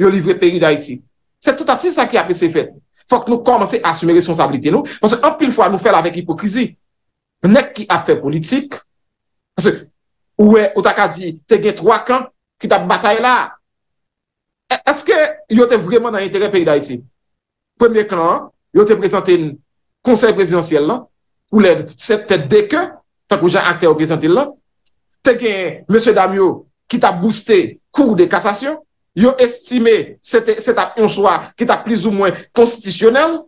yo livre peyi da Aïti. Se tot ati sa ki ape se fet? Fòk nou komanse asume responsabilite nou. Ponsè, anpil fwa nou fè la vek hipokrizi. Nèk ki ap fè politik. Ponsè, ouè, ou tak a di, te gen troa kan ki ta batay la. E, Eske, yo te vreman nan intere peyi da iti? Premier kan, yo te prezante konsel prezidentiel lan. Ou lè, se te deke, tak ou jan akte o prezante lan. Te gen, monsè Damyo, ki ta booste kou de kasasyon. Yo estime se ta pon chwa ki ta plis ou mwen konstitisyonel,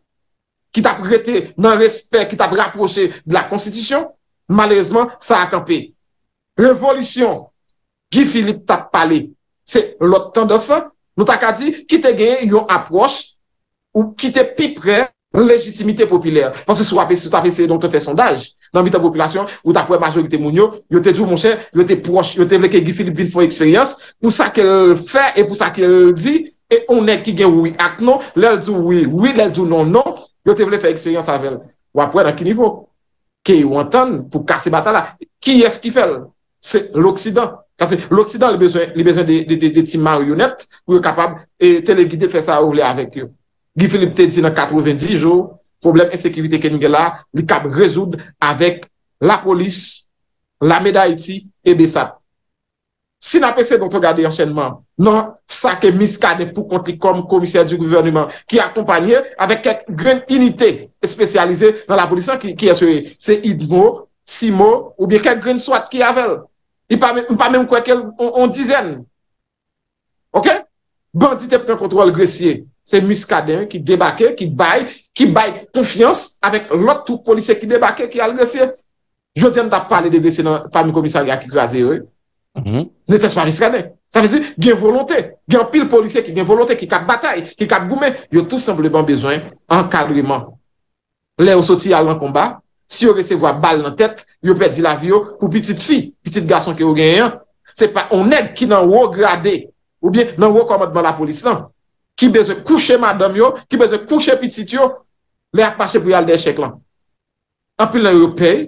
ki ta prete nan respet, ki ta praproche de la konstitisyon, malèzman sa akampe. Revolution, Guy Philippe ta pale, se lot tenda sa, nou ta ka di ki te gen yon aproche ou ki te pi pre legitimite popilèr. Pansè sou apesye, ta apesye don te fè sondaj. nan mitan populasyon, ou ta pwè majo gite moun yo, yo te djou monsè, yo te proche, yo te vle ke Gifilip vin fò eksperyans, pou sa ke l fè, pou sa ke l di, e onè ki gen woui ak non, lèl djou woui woui, lèl djou non non, yo te vle fè eksperyans avèl. Wapwè nan ki nivou? Ke yon tèn pou kase bata la. Ki esk ki fèl? Se l oksidan. Kase l oksidan li bezwen de ti marounet, pou yo kapab, e te le gide fè sa ou lè avèk yo. Gifilip te di nan 90 jou, Problem e sekirite ke nge la, li kab rejoude avek la non, polis, la meda eti e besat. Sin apese don tro gade yon chenman, nan sa ke miskade pou konti kom komisye di gouvernement, ki akompanye avek ket gren inite espesyalize nan la polisan ki esweye. Se idmo, simo, ou bie ket gren swat ki avel. I pa men kwekel on dizen. Ok? Bandite pren kontrol gresye. Se miskaden ki debake, ki baye, ki baye konfiyans avèk lotou polise ki debake, ki alresye. Jotèm ta pale de gresè nan pami komisaryak ki krasè yo. Netès pa miskaden. Sa vezè gen volontè. Gen pil polise ki gen volontè, ki kap batay, ki kap goumen. Yo tout semble ban bezwen an kalriman. Le yo soti al lan komba. Si yo rese vo a bal nan tèt, yo pedi la vyo ou pitit fi, pitit gason ki yo gen yon. Se pa onèd ki nan wò grade ou bien nan wò komadman la polisan. Non. Ki beze kouche madame yo, ki beze kouche pitit yo, le apache pou yalde chek lan. Anpil nan yo pey,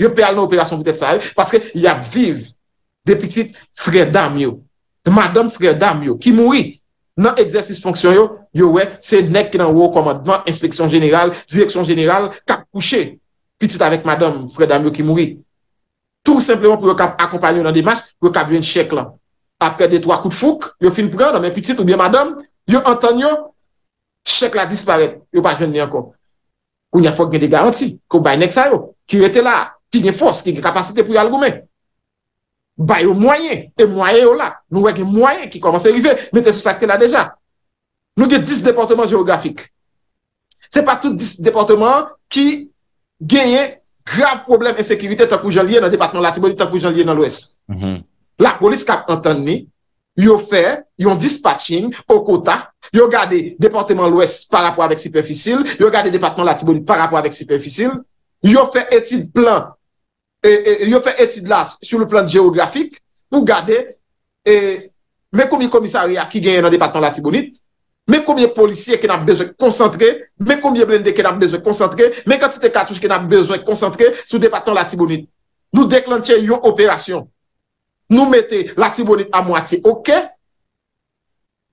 yo pey al nan operasyon boutet sa yon, paske yal vive de pitit fredame yo, de madame fredame yo, ki mouri. Nan eksersis fonksyon yo, yo we, se nek nan wou komad, nan inspeksyon jeneral, direksyon jeneral, kap kouche pitit avek madame fredame yo ki mouri. Tout simplement pou yo kap akompanyon nan dimas, pou yo kap yon chek lan. apre de 3 kout fouk, yo fin pran, nan men pitit ou bien madame, yo anton yo, chèk la disparet, yo pa jwen ni ankon. Kou nye fok mwen de garanti, kou bay nek sa yo, ki yo ete la, ki nye fos, ki nye kapasite pou yal gome. Bay yo mwayen, te mwayen yo la, nou wek mwayen ki komanse rive, mette sou sakte la deja. Nou gen 10 departement geografik. Se pa tout 10 departement ki genye grave probleme en sekirite tan pou jen liye nan departement latibodi tan pou jen liye nan lwes. La polis kap an tan ni, yo fè yon dispatching o kota, yo gade departement l'Ouest par rapport avèk siperfisil, yo gade departement Latibonit par rapport avèk siperfisil, yo fè etid plan, e, e, yo fè etid las sou l'plan geografik, pou gade, e, me koumi komisaria ki genye nan departement Latibonit, me koumi policier ki nan bezwen konsantre, me koumi blende ki nan bezwen konsantre, me kantite katouj ki nan bezwen konsantre sou departement Latibonit. Nou deklantye yon operasyon. Nou mette la tibonite a mwati, ok?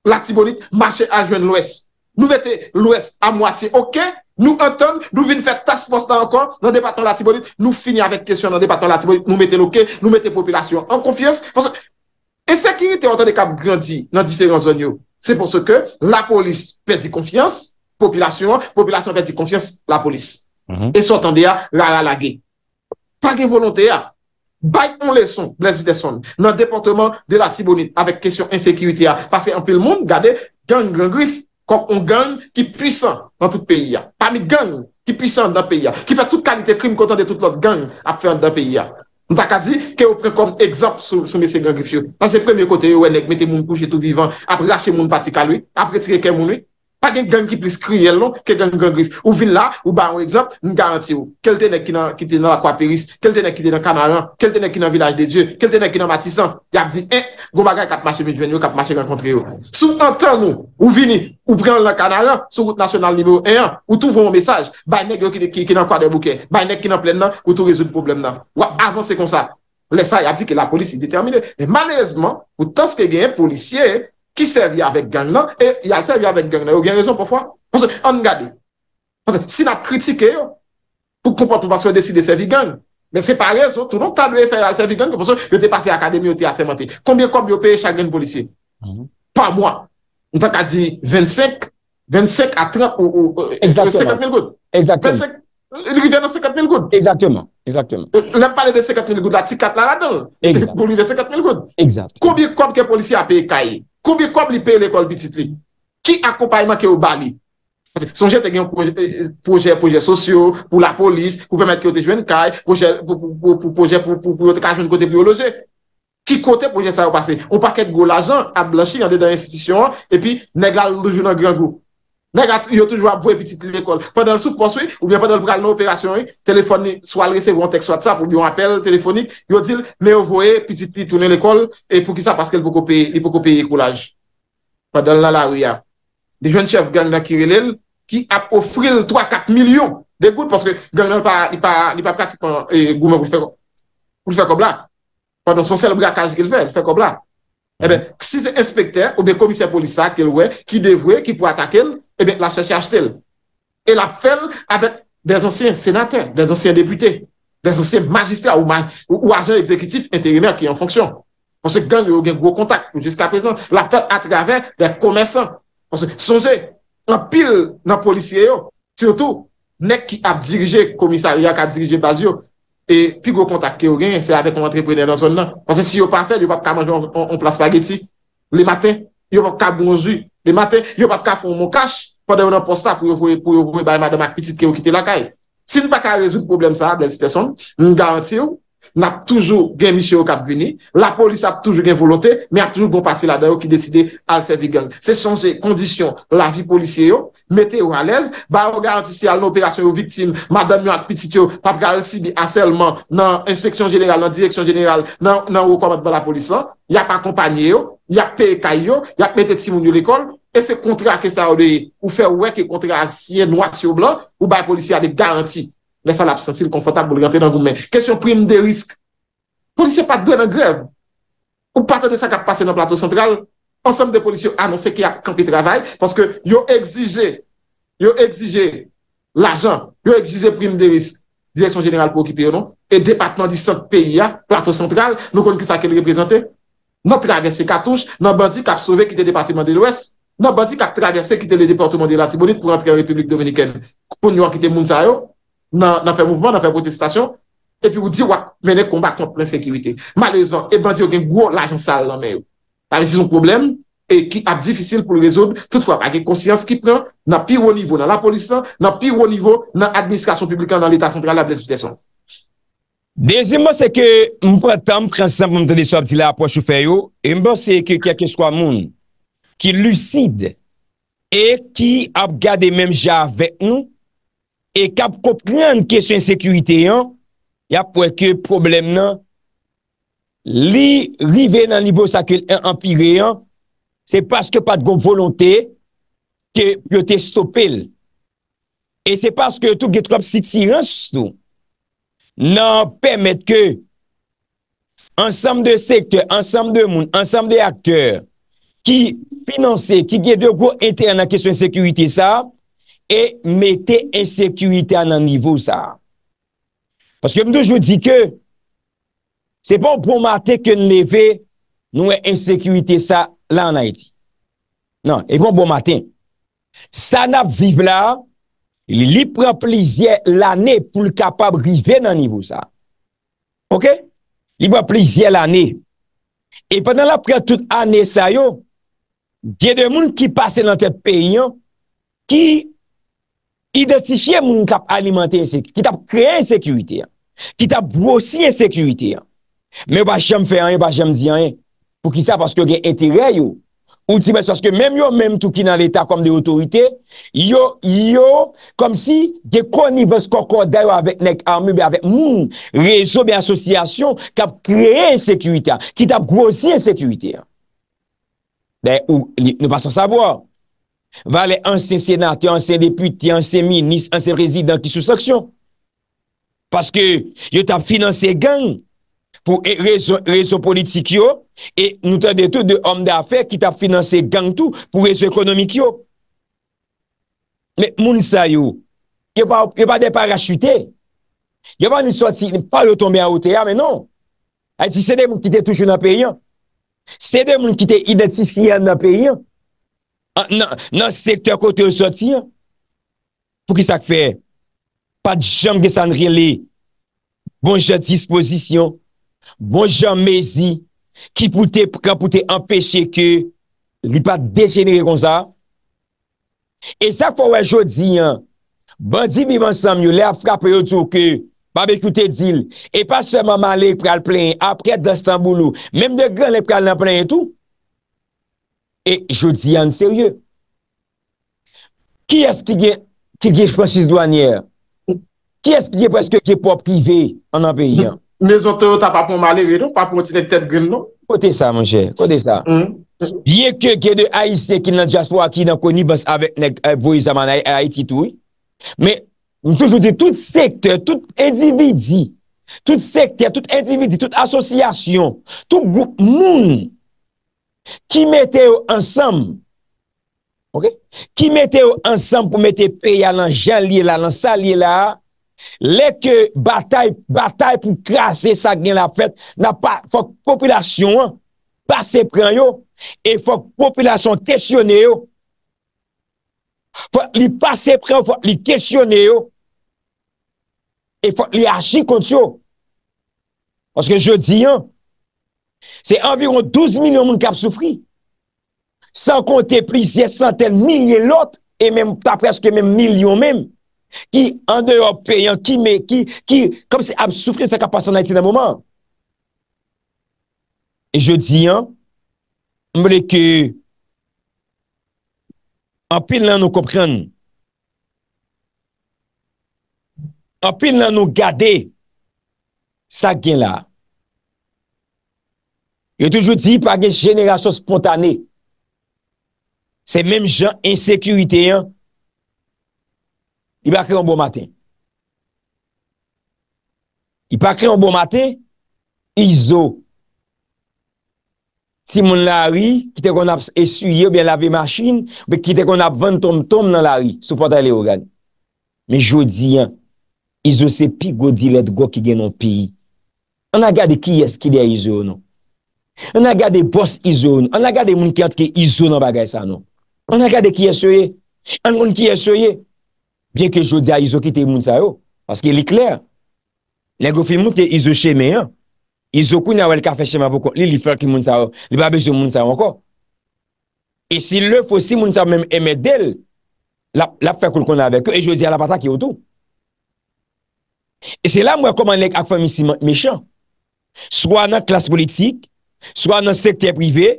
La tibonite mache aljwen lwes. Nou mette lwes a mwati, ok? Nou enten, nou vin fè tas fòsta ankon nan debatant la tibonite, nou fini avèk kèsyon nan debatant la tibonite, nou mette lwokè, nou mette popilasyon an konfiyans. E se ki te enten dek ap grandi nan diferans zon yo, se pòsò ke la polis perdi konfiyans, popilasyon, popilasyon perdi konfiyans, la polis. Mm-hmm. E se enten dey a, la la la ge. Par gen volontè a, Bayon leson, blèzite son, nan depotement de la tibounit avèk kesyon insekiriti ya. Pase anpèl moun gade, gang gangrif, konpon gang ki pwisan nan tout peyi ya. Pami gang ki pwisan nan peyi ya. Ki fè tout kalite krim kontan de tout lòt gang ap fè nan peyi ya. Mta kadi, ke ou pren kom egzap sou mese gangrif yo. Nan se premiy kote yo wènek, metè moun kouche tout vivan, ap rase moun pati kaloui, ap retire ke moun oui. Pa gen gen ki plis kri yel nou, ke gen gen grif. Ou vini la, ou ba yon egzant, nou garanti ou. Kelte nek ki te nan lakwa peris, kelte nek ki te nan kanaryan, kelte nek ki nan vilaj de dieu, kelte nek ki nan matisan, yabdi eh, bon en, goma gen kap mache medvenyo, kap mache renkontre yo. Oh. Sou tan tan nou, ou vini, ou prean lan kanaryan, sou route nasyonal libero en, ou tou voun mw mesaj, bay nek yo ki te kinan kwa de bouke, bay nek ki nan plen nan, ou tou rezoun problem nan. Ou avan se kon sa, ou lesa, yabdi ke la polisi determine. Men malerezman, ou tas ke gen yon polisye Ki serve ya vek gang la, e al serve ya vek gang la. Yo gen rezon pou fwa? Ponsen, an nga de. Ponsen, si na kritike yo, pou kompon mwen pa sou deside serve gang, men se pa rezon, tou non ta lue fè al serve gang, pou ponsen, yo te pase akademye, yo te asemante. Koumye koum yo peye chagren policye? Mhm. Pa mwa. Mwen tan ka di 25, 25 a 30 ou 50 mil goud. Exactement. 25, yon yon yon 50 mil goud. Exactement. Yon ap pale de 50 mil goud, la tikat la la don. Exactement. Yon yon yon 50 mil goud. Exact Kou bi kob li pe l'ekol bititri? Ki akopayman ki ou bali? Son jè te gen projè, projè sosyo, pou la polis, pou pèmèt ki ou te jwen kaj, projè pou ou te kajwen kote bioloje. Ki kote projè sa ou pase? Ou pa ket gwo la jan, a blanchi, yande dan institisyon epi neg la loujounan gen gwo. Ne gat, yo toujwa vwe pitit li l'ekol. Padal sou pronswi, oubyen padal bral nan operasyon yi, telefoni, swal resev wan tek swat sa, poubyen apel telefoni, yo dil, me vwe pitit li tounen l'ekol, e pou ki sa, paske li pou kopeye koulaj. Padal nan la ouya. Di jwen chèv ganyan ki rilel, ki ap ofril 3-4 milyon de gout, paske ganyan ni pa pratik pan goumen pou l'fèkob la. Padal sou sel bral kaj ki l'fèkob la. E ben, ksi zè inspektè, oube komisyè polisa ke lwè, ki devwe, ki pou at E eh bè la chèche achetèl. E la fèl avèk des ansyen senatèl, des ansyen deputèl, des ansyen magistèl ou agent exekitif intérimèl ki yon fonksyon. Ponsèk gèl yon gen gwo kontak ou jisk apresan. La fèl atravèk de komensan. Ponsèk sonjè, an pil nan polisye yo. Sirtou, nek ki ap dirije komisaryak ap dirije baz yo. E pi gwo kontak ki yon gen, se avèk yon entreprenèl nan zon nan. Ponsèk si yon pa fèl, yon pa pka manjè yon plas fagéti. Le matin. yo pap ka bonjou de maten, yo pap ka fon mou kache, pa devon an posta pou yo vwe baye madame akpitit ki yo kite lakay. Si nou pa ka rezout problem sa, blèzite son, m garanti yo, nap toujou gen miche yo kap vini, la polis ap toujou gen volonté, mè ap toujou bon pati la dè yo ki deside alsevi gen. Se son se kondisyon la vi polisye yo, metè yo alèz, ba yo garanti si al nou operasyon yo viktim, madame yo akpitit yo, pap gal si bi aselman nan inspeksyon jeneral, nan direksyon jeneral, nan ou komat ban la polis, ya pa kom Y ap pe kayo, y ap mette timouni l'ekol, e se kontra ke sa odeye, ou fe wek e kontra siye noua siyo blan, ou bay polisi a de garanti, lesa l'absensil konfotable gante nan goun men. Kèsyon prim de risk, polisi pa dwen an greve, ou paten de sa kap pase nan plato sentral, ansanm de polisi anonsè ki a kampi travay, ponske yo exige, yo exige l'ajan, yo exige prim de risk, direksyon jeneral pou okipi yo nou, e depatenan di sat pe ya, plato sentral, nou kon ki sa ke li reprezentè? nan travesse katouche, nan bandi kap sove kitè departement de l'Ouest, nan bandi kap travesse kitè le departement de la Thibonite pou rentre yon Republik Dominikène. Koun yon kitè moun sa yo, nan fè mouvman, nan fè protestasyon, epi wou di wak menè kombat kon prenssekirite. Malèzvan, e bandi yon gen gwo lajn sal nan men yo. A rezi yon problem, e ki ap difisil pou l'rezob, toutfwa pa gen konsyans ki pren nan pi wou nivou nan la polisyon, nan pi wou nivou nan administrasyon publikan nan l'Etat Sentral la Blesbiteson. Dezi mbos se ke mpwetan mprensem mpwetan de sop di la apwa chou fè yo, mbos se ke kèkè swa moun, ki lucide, e ki ap gade mèm javè yon, e kap koprenn kèsyon sekurite yon, yap wèkè problem nan, li rive nan nivou sakil empire yon, se paske pat goun volontè, ke pyo te stopel. E se paske tou gètrop si tirans nou, nan pemet ke ansam de sekte, ansam de moun, ansam de akteur ki pinanse, ki gede gwo ente an a keswen sekuite sa e mette en sekuite an an nivou sa. Paske mdou jwou di ke se bon bon maten ke nle ve nou e en sekuite sa la an a eti. Nan, e bon bon maten. Sanap vive la Li pran plizye l'ane pou l'kapab rive nan nivou sa. Ok? Li pran plizye l'ane. E penan la pran tout ane sa yo, dje de moun ki pase nan tet peyi yo, ki identifiye moun kap alimenti en sekurite. Ki tap kreye en sekurite yo. Ki tap brosi en sekurite yo. Men wap jem fe ane, wap jem di ane. Pou ki sa, paske gen etire yo. Ou ti mè sòske mèm yo mèm tou ki nan l'Etat kom de otorite, yo, yo, kom si de koni vòs kokon dayo avèk nèk armèbe avèk mou, reso bè asosyasyon kap kreye en sekurite, ki tap grozi en sekurite. Dè ou, nou pa sòs sa vò. Va lè anse senat, te anse deput, te anse minis, anse rezidant ki sou sòksyon. Paske yo tap finanse geng. pou e rezon politik yo, e nou tade tout de om de afer ki ta finanse gang tout pou rezon ekonomik yo. Men moun sa yo, yo pa de para chute, yo pa ni soti, pa lo tombe a ote ya, men non, a ti sede moun ki te touche nan peyen, sede moun ki te identifiyen nan peyen, nan sektor kote yo soti, pou ki sa kfe, pa di jom ge san rile, bon jote dispozisyon, bon jan mezi ki pou te, kan pou te empeshe ke li pa dejenere kon sa e sa fwa wè jodi yon bandi bivan sanm yo le a frap e yo touke pa bekoute dil e pa semanman le pral plen apre d'Astamboulou menm de gran le pral nan plen etou e jodi yon serye ki es ki gen ki gen francis douanier ki es ki gen pweske ki e po privé an an pe yon Mezon Toyota pa pou mwale verou, pa pou mwote nek tet gwen nou. Kote sa manje, kote sa. Ye ke ke de A.I.C. ki nan Jaspo a ki nan konibas avèk nek euh, Boizaman a A.I.T. tou. Me, mwen toujou di, tout sekte, tout endividi, tout sekte, tout endividi, tout asosyasyon, tout group moun ki mette yo ansam. Ki mette yo ansam pou mette peya nan jan liye la, nan sa liye la. Lèk batay pou krasè sa gen la fèt, fòk popilasyon an, pasè pren yo, e fòk popilasyon tèsyonè yo, fòk li pasè pren yo, fòk li tèsyonè yo, e fòk li aji kont yo. Fòk se jodi an, se environ 12 milyon moun kap soufri, san kontè plisye santèl milyon lot, e mèm ta preske mèm milyon mèm. Ki an deyo pe yon Ki me, ki, ki Kom se ap soufri se kapasan naiti nan mouman E je di yon Mweli ki An pil nan nou kopren An pil nan nou gade Sa gen la Yo toujou di pa gen jenerasyon spontane Se menm jan insekurite yon I pa kre yon bon maten. I pa kre yon bon maten, Izo. Ti moun la ri, ki te kon ap esu ye, be lave masjin, be ki te kon ap vantom tom nan la ri, sou pota le ou gani. Me jodi an, Izo se pi godilet go ki genon pi. An a gade ki yes ki de a Izo ou nou. An a gade pos Izo ou nou. An a gade moun ki atke Izo ou nou bagay sa nou. An a gade ki yes yo ye. An moun ki yes yo ye. An a gade ki yes yo ye. Biye ke jodi a izokite moun sa yo. Paske li kler. Lè go fi moun te izo cheme an. Izo kou nan wèl ka fe cheme apokon. Li li fèl ki moun sa yo. Li ba bej yo moun sa yo anko. E si lè fò si moun sa yo mèm emèdèl. Lè ap fèl kou lkon avèk. E jodi a la patak yotou. E se lè mwè koman lèk ak fèmisi mechan. Swa nan klas politik. Swa nan sektè privè.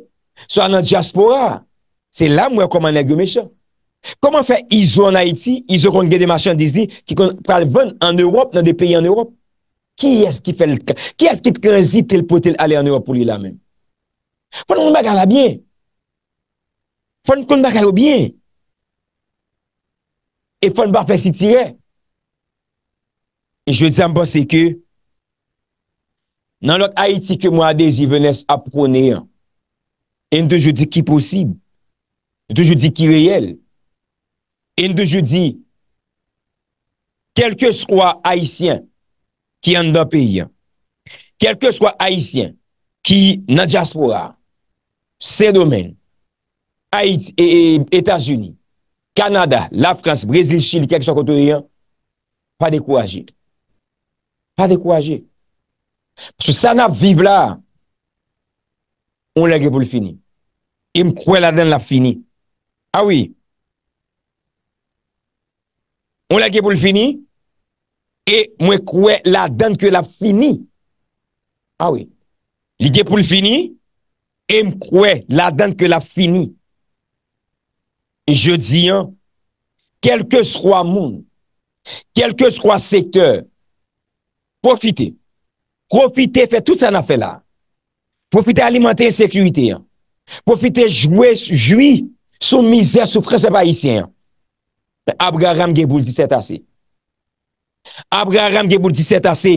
Swa nan diaspora. Se lè mwè koman lèk yo mechan. Koman fe izo an Haiti, izo kon gen de machan dizi, ki kon pral ven an Europe, nan de peyi an Europe, ki es ki fel, ki es ki tranzi tel potel ale an Europe pou li la men? Fon moun baka la bien. Fon kon baka yo bien. E fon baka fesitire. E jwe diyan ba se ke, nan lot Haiti ke mou ade, zi vene se aprone yan. E nte jwe di ki posib. Nte jwe di ki reyel. En de je di, kelke skwa Haitien ki an dan peyi an, kelke skwa Haitien ki nan diaspora, se domen, Haiti et Etats-Unis, Kanada, la France, Brésil, Chile, kelke skwa Kotori an, pa de kou aji. Pa de kou aji. Pse sa nan vive la, on lè gè pou l'fini. E m kouè la den lè fini. A ah wè, On la ge pou l'fini, e mwen kwe la dan ke la fini. Awi. Ah Li ge pou l'fini, e mwen kwe la dan ke la fini. Je di an, kelke swa moun, kelke swa sektor, profite. Profite fe tout sa na fe la. Profite alimenter sekuite an. Profite joui sou mizer soufres pe pa isi an. E, le Abra Ram ge pou 17 AC. Abra Ram ge pou 17 AC.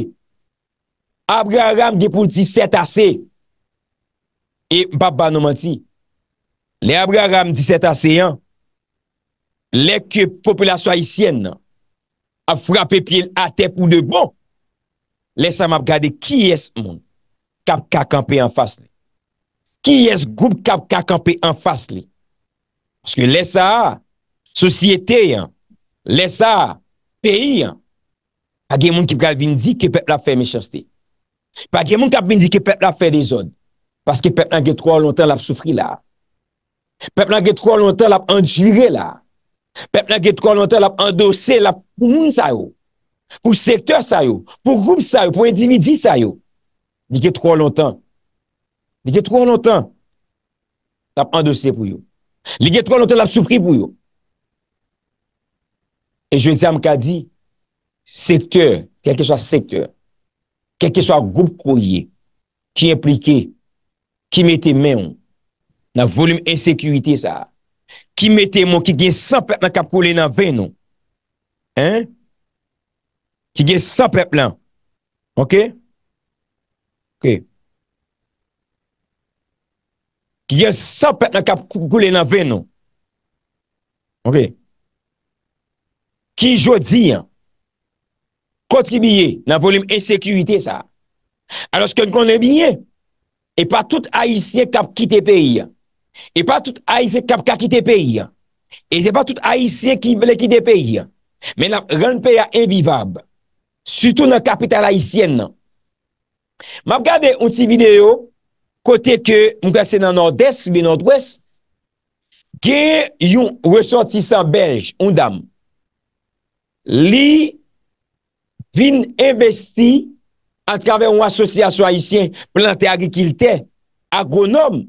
Abra Ram ge pou 17 AC. E mpa pa nouman ti. Le Abra Ram 17 AC yan, leke populasyon haisyen nan, ap frape pil a tep ou de bon, lesa m ap gade ki es moun, kap kakampe an fas li. Ki es group kap kakampe an fas li. Aske lesa a, Sosyete, lesa, peyi, pa gen moun ki pral vin di ki pep la fe mechaste. Pa gen moun ki pral vin di ki pep la fe de zon, paske pep nan gen tro lontan laf soufri la. Pep nan gen tro lontan laf andjire la. Pep nan gen tro lontan laf andose la pou moun sa yo. Pou sekteur sa yo, pou rup sa yo, pou individi sa yo. Li gen tro lontan. Li gen tro lontan. Laf andose pou yo. Li gen tro lontan laf soufri pou yo. E je zi am ka di, sektor, kelke so a sektor, kelke so a goup kouye, ki implike, ki mete menon, nan volum ensekuiti sa, ki mete mon, ki gen sanpep nan kap koule nan venon, hein? Ki gen sanpep lan, ok? Ok. Ki gen sanpep nan kap koule nan venon, ok? Ok. Ki jodi, kontribiye nan volim e sekurite sa. Aloske nou konnen bine, e pa tout haisyen kap kite peyi. E pa tout haisyen kap ka kite peyi. E se pa tout haisyen ki vle kite peyi. Men nan ren peya evivab, suto nan kapital haisyen nan. Mab gade un ti video, kote ke mou kase nan nord-est ve nan ouest. Ge yon ressenti san belge, un dam. li vin investi an kave ou asosyasyon haitien plantè agrikilte, agronom,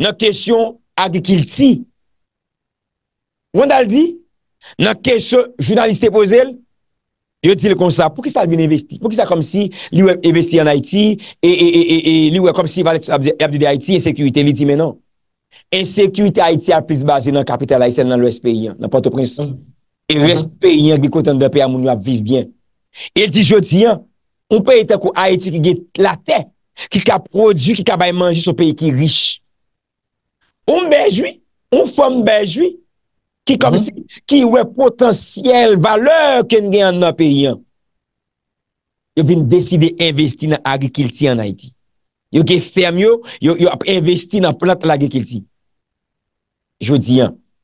nan kesyon agrikilti. Wanda ldi, nan kesyon jounaliste pozel, yo ti le konsa, pou ki sa vin investi? Pou ki sa kom si li ou investi an haiti e, e, e, e li ou e kom si valek abdi de haiti en sekurite viti menon? En sekurite haiti apis bazi nan kapital haitien nan lwes peyi, nan pote prinsan. Mm. Respe yon ki konten de pe a moun mm-hmm. yo ap viv bien. El di jodi yon, ou pe ete kou Haiti ki ge tlate, ki ka produ, ki ka bay manji sou pe ye ki rich. Ou mbejwi, ou fom mbejwi, ki kom si, ki we potansiyel, valeur ken gen an ap pe yon. Yo vin deside investi nan agri kilti an Haiti. Yo ge ferm yo, yo ap investi nan planta l'agri kilti. Jodi yon,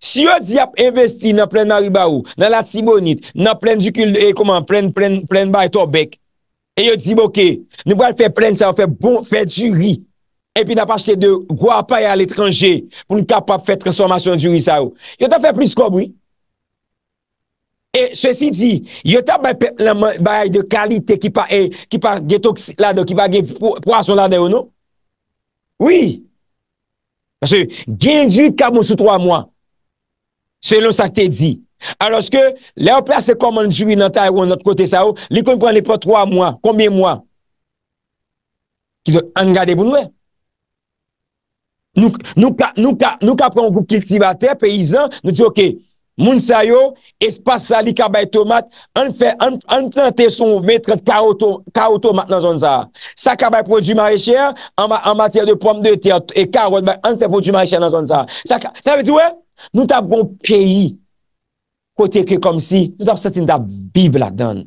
Si yo di ap investi nan pren mary ba ou, nan la tibonit, nan pren dukul e eh, koman, pren, pren, pren baye to bek, e yo di boke, nou baye fe pren sa ou fe bon, fe juri, epi nan pa chete de gwa paye al etranje pou nou kapap fe transformasyon juri sa ou, yo ta fe plis kobwi. E se si di, yo ta baye pep la baye de kalite ki pa e, ki pa ge toksilado, ki pa ge po asonlade ou nou? Oui! Sa se genji kabou sou 3 mwa. Selon sa te di. Aloske, la yo plase kom anjoui nan ta yo anot kote sa yo, li konpande pa 3 mwa. Komin mwa? Ki de an gade bon we? Nou ka pran kou kilti ba te, pe yizan, nou di yo ke, moun sa yo, espasa li kabay tomat, an fè, an tante son metre karotomat nan zon sa. Sa kabay prodjou marichè, an matèr de pwam de te, e karot, an fè prodjou marichè nan zon sa. Sa ve di we? Nou tap bon peyi Kote ki kom si Nou tap satin tap biv la dan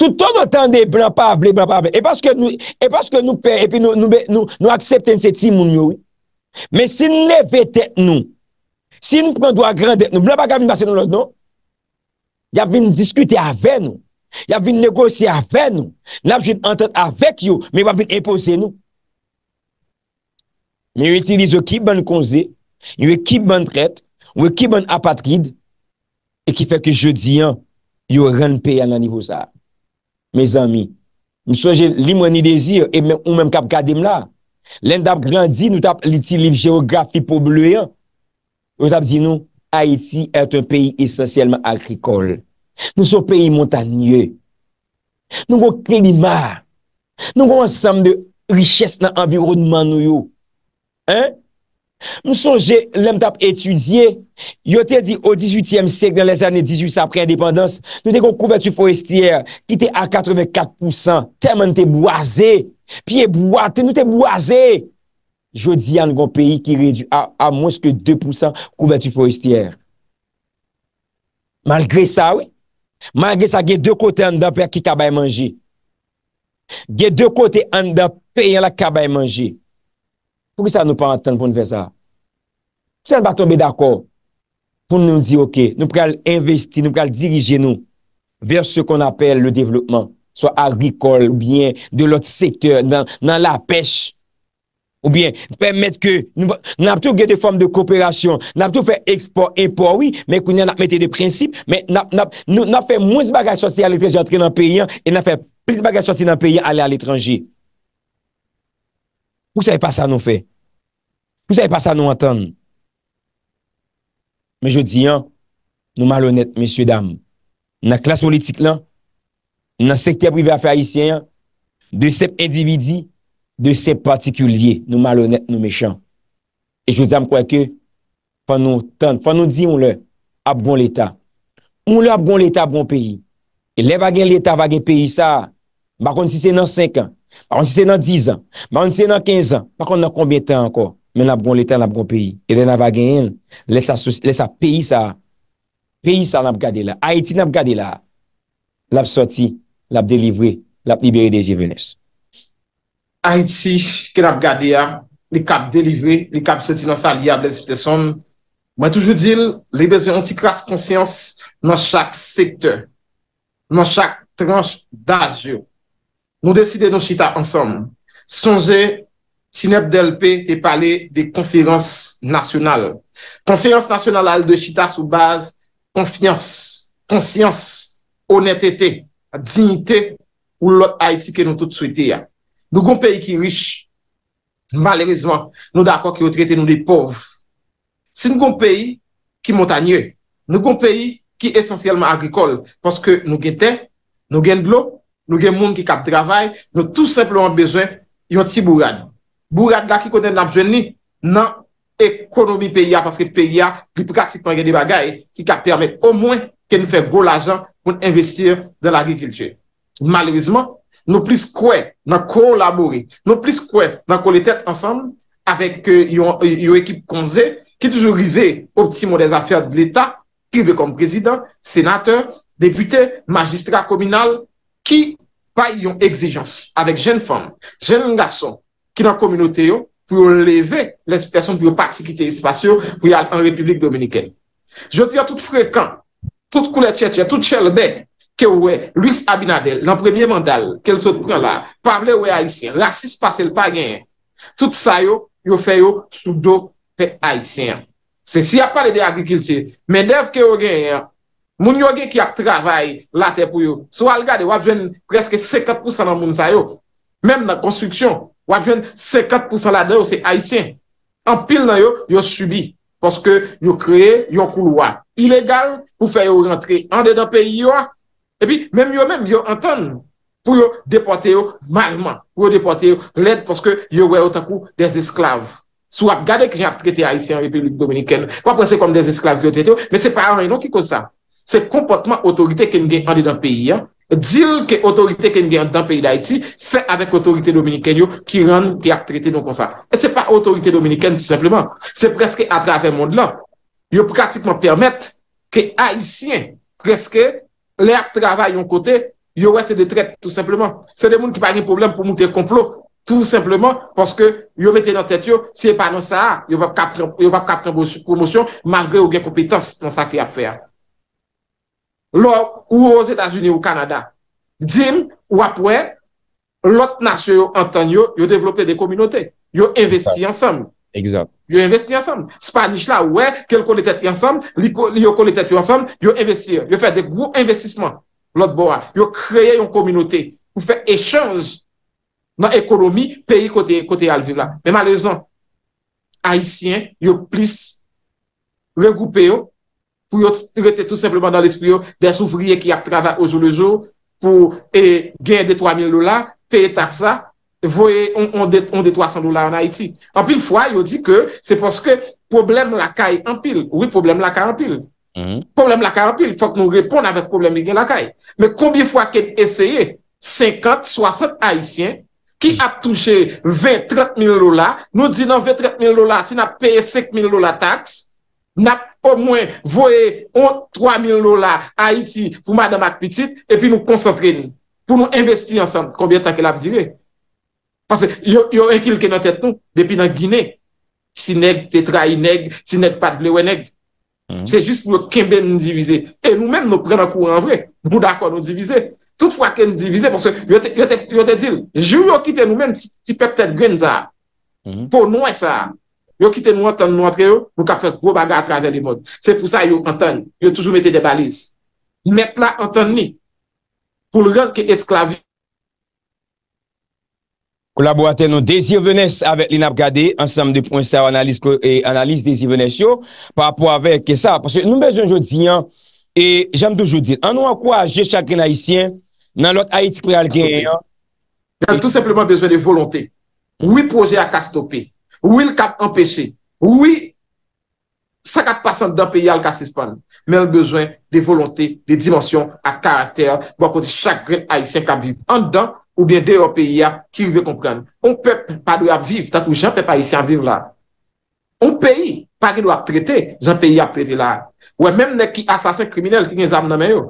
Touton nou tan de blan pa avle e, e paske nou pe E pi nou aksepten se timoun yo Men si nou levete nou Si nou pren do a grandet nou Blan pa gavine basen nou la don Ya vin diskute ave nou Ya vin negose ave nou Nap jen entet avek yo Men wap vin impose nou Men yo etilize ki Ben konze Yow e kib ban dret, yow e kib ban apatrid E ki feke jodi an, yow ren pe an nan nifo sa Me zami, m souje li mweni dezir E mwen m kap gade m la Len dap grandi, nou tap liti liv geografi poblewe Ou dap zinou, Haiti ete un peyi esensyelman agrikol Nou sou peyi montanye Nou go kredi mar Nou go ansam de riches nan envirounman nou yo Hein? Mou sonje lem tap etudye Yo te di o 18e sek Dan les ane 18 apre independans Nou te kon kouvertu forestier Ki te a 84% Teman te boaze Pi e boate nou te boaze Jodi an kon peyi ki ridu A mons ke 2% kouvertu forestier Malgre sa we Malgre sa ge de kote an da pe Ki kaba e manje Ge de kote an da pe Yon la kaba e manje Pou ki sa nou pa antan pou nou veza? Pou sa nou pa tombe d'akor pou nou di ok, nou pou kal investi, nou pou kal dirije nou ver se kon apel le devlopman, so agrikol ou bien de lot sektor nan la pech ou bien pwem met ke nou ap tou ge de form de kooperasyon, nou ap tou fe ekspor, impor, oui, men kon yon ap mette de prinsip, men nou ap fe mouns bagaj soti al etran, jantre nan peyan e nou ap fe plis bagaj soti nan peyan ale al etranji. Pou sa ve pa sa nou fe? Pou sa ve pa sa nou atan? Me jo di an, nou malonet, mesye dam, nan klas politik lan, nan sektye prive a fayisyen an, de sep individi, de sep patikulye, nou malonet, nou mechan. E jo di an kwa ke, fan nou tan, fan nou di moun bon le, ap goun l'Etat. Moun bon le ap goun l'Etat, ap goun peyi. E le vage l'Etat, vage peyi sa, bakon si se nan 5 an, Pa kon se se nan 10 an, pa kon se se nan 15 an, pa kon nan konbyen tan anko, men ap gon letan, ap gon peyi. E den ap vageyen, les ap peyi sa, peyi sa nap gade la. Haiti nap gade la, lap soti, lap delivre, lap libere de jevenes. Haiti, ke nap gade ya, li kap delivre, li kap soti nan sa liyab les esperson. Mwen toujou dil, li beze onti kras konsyans nan chak sektor, nan chak tranche daj yo. Nou deside nou chita ansanm. Sonje, Sinep Delpe te pale de konferans nasyonal. Konferans nasyonal al de chita soubaz konfians, konsyans, honetete, dignite ou lot haiti ke nou tout souite ya. Nou kon peyi ki rich, malerizman, nou d'akwa ki ou trete nou de pov. Sin kon peyi ki montanye, nou kon peyi ki esensyelman agrikol, poske nou gen te, nou gen glop, nou gen moun ki kap travay, nou tout sepleman bejwen yon ti bourad. Bourad la ki konen nabjwen ni nan ekonomi peyya paske peyya li praktikman gen di bagay ki kap permet o mwen ke nou fè go la jan pou n'investir dan l'agrikultur. Malouizman, nou plis kwe nan kolabori, nou plis kwe nan koletet ansanm avèk euh, yon ekip konze ki toujou rive optimo des afyat l'Etat, rive kom prezident, senater, depute, magistrat kominal, ki pa yon egzijans avèk jen fòm, jen nga son ki nan kominote yo pou yon leve les person pou yon pati kite yon spasyon pou yon republik dominiken. Jotia tout frekant, tout koule tche tche, tout chèlbe, ke wè Louis Abinadel, lan premye mandal, ke l sot pren la, pable wè haisyen, la sis pase l pa genyen, tout sa yo yo fè yo sou do pe haisyen. Se si apare de agri kilti, men dev ke yo genyen, Moun yoge ki ap travay la te pou yo. Sou al gade wap jwen preske 54% nan moun sa yo. Mem nan konstriksyon wap jwen 54% la deyo se Haitien. An pil nan yo, yo subi. Poske yo kreye yon kou lwa. Ilegal pou fe yo jentri. Ande dan peyi yo. E pi, mem yo men yo anten. Pou yo depote yo malman. Pou yo depote yo led poske yo we otaku des esklav. Sou ap gade ki jen ap trete Haitien Republik Dominikene. Kwa pou se kom des esklav ki yo trete yo. Men se par an yon ki kosa. Se kompontman otorite ken gen ande dan peyi, dil ke otorite ken gen ande dan peyi da iti, se avek otorite dominiken yo ki ren ki ap trete non konsa. E se pa otorite dominiken tout simplement, se preske atrave moun lan. Yo pratikman permette ke Haitien preske le ap travay yon kote, yo wese de trete tout simplement. Se de moun ki pa gen problem pou moun te komplo, tout simplement poske yo mette nan tet yo, se pa nan sa, yo va kapren yon promosyon malgre ou gen kompetans nan sa ki ap fè ya. Lò, ou o ZE da Zuni ou Kanada. Djin, wap wè, lot nasyo yo antan yo, yo devlopè de kominote. Yo investi ansam. Exemple. Yo investi ansam. Spanish la wè, kel kol etet yon ansam, li yo kol etet yon ansam, yo investi. Yo fè de gwo investisman. Lot bo wè. Yo kreye yon kominote. Yo fè echange nan ekonomi, peyi kote yon alvila. Mè ma lezon, Haitien, yo plis regoupe yo yon pou yo rete tout simplement dan l'esprit yo des ouvriers ki ap trava oujou lejou pou gen de 3.000 lola peye taksa voye on de 300 lola an Haiti. An pil fwa yo di ke se poske problem laka empil oui problem laka empil problem laka empil fwa kon nou repon an vet problem laka men kombi fwa ken eseye 50-60 Haitien ki ap touche 20-30.000 lola nou di nan 20-30.000 lola si nap peye 5.000 lola taks nap Ou mwen voye 3.000 lola Ha iti pou madame akpitit E pi nou koncentre ni Pou nou investi ansan Koubyen tanke la bi dire Yon e kil ke nan tet nou Depi nan Gine Si neg tetra yi neg Si neg pad lewe neg mm-hmm. Se jist pou kembe nou divize E nou men nou pren akou an vre Mou dakwa nou divize Tout fwa kem divize Yon te dil Jou yo kite nou men Ti peptet grenza Pou nou e sa Yo ki te nou anton nou antre yo, pou kap fet vwo baga a travèl di mod. Se pou sa yo anton, yo toujou mette de baliz. Met la anton ni, pou l'rel ki esklavi. Kou la bo atè nou, desi vènes avèk li nap gade, ansam de poun sa analis desi vènes yo, pa pou avèk ke sa, pou se nou mèj anjou diyan, an nou an kwa jè chakren haïsyen, nan lot haït pri al genyan? Gan tout sepleman bèjou de volonté. Ou pou jè akastopè, Ou il kap empeshe. Ou oui, sakap pasan d'an peyi al ka sispan. Men l bezwen de volonté, de dimensyon, bon, a karakter, bo kote chakren a isyan kap viv. An dan, ou bien de yo peyi a, ki yu ve kompran. Ou pey pa doy ap viv, tat ou jan pey pa isyan viv la. Ou peyi, pa ki doy ap trete, jan peyi ap trete la. Ou e menm ne ki asasen kriminel ki gen zam nan men yo.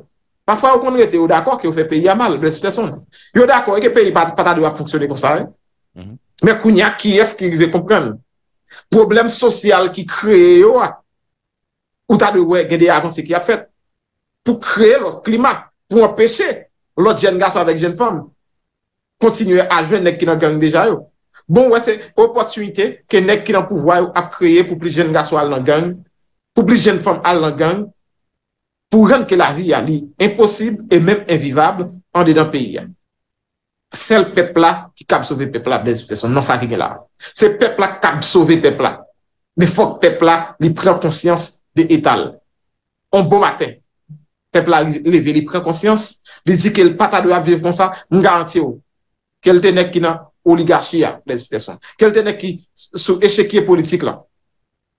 Panfwa ou kon rete, yo d'akon ki yo fe peyi a mal, brest pe son. Yo d'akon, eke peyi pa ta doy ap foksyone pou sa. Mè kou nyak ki esk ki ve kompren. Problem sosyal ki kre yo a. Ou ta de we gede avan se ki a fet. Pou kre lòt klimat. Pou mè peche lòt jen ga so avèk jen fòm. Kontinuè alve nèk ki nan gang deja yo. Bon wè se, opotuitè ke nèk ki nan pouvwa yo a kreye pou plis jen ga so al nan gang. Pou plis jen fòm al nan gang. Pou renke la vi ya li. Imposibè e mèm evivabè an de dan peyi ya yo. sel pepla ki kab sove pepla, blèz, blèz, blèz, blèz, nan sa rigè la. Se pepla kab sove pepla, mi fok pepla li pren konsyans de etal. On bon matè, pepla li veni pren konsyans, li di ke l pata do a vive konsan, m garanti yo. Kel tè ne ki nan oligarchi ya, blèz, blèz, blèz, blèz, kel tè ne ki sou eshekye politik la.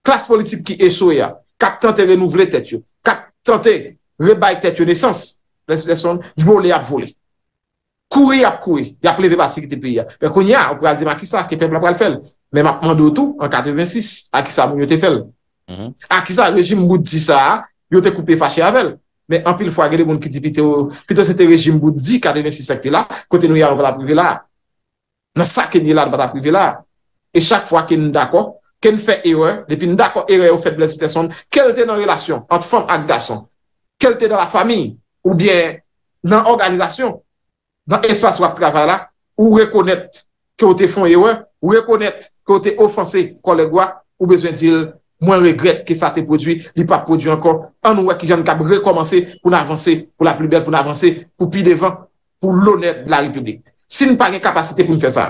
Klas politik ki esho ya, kap tante renouvle tèt yo, kap tante rebay tèt yo nesans, blèz, blèz, blèz, blèz, jbo li ap voli. Kouye ap kouye, ya pleve bat si ki te priya. Bekoun ya, an pou al zi ma ki sa, kepe blap al fel. Men map mando tou, an 86, a ki sa moun yo te fel. Mhm. A ki sa, rejim moun di sa, yo te koupe fache avel. Men an pil fwa gèle moun ki te pite ou, pite ou se te rejim moun di, 86 sekte la, kote nou ya an vada prive la. Nan sa ke nye la an vada prive la. E chak fwa ke nou dako, ke nou fe erwe, depi nou dako erwe ou fe blez pe son, kel te nan relasyon, an fwam ak dason, kel te nan la fami, ou bien nan organizasyon, nan espasyon ap travara, ou rekonet ki ou te fon yewe, ou rekonet ki ou te ofanse kolegwa, ou bezwen di l, mwen regret ki sa te produi, li pa produi ankon, an ou wè ki jan kabe rekomansi pou nan avansi pou la plu bel, pou nan avansi, pou pi devan, pou l'onèd la republik. Si nou pa gen kapasite pou mwen fè sa,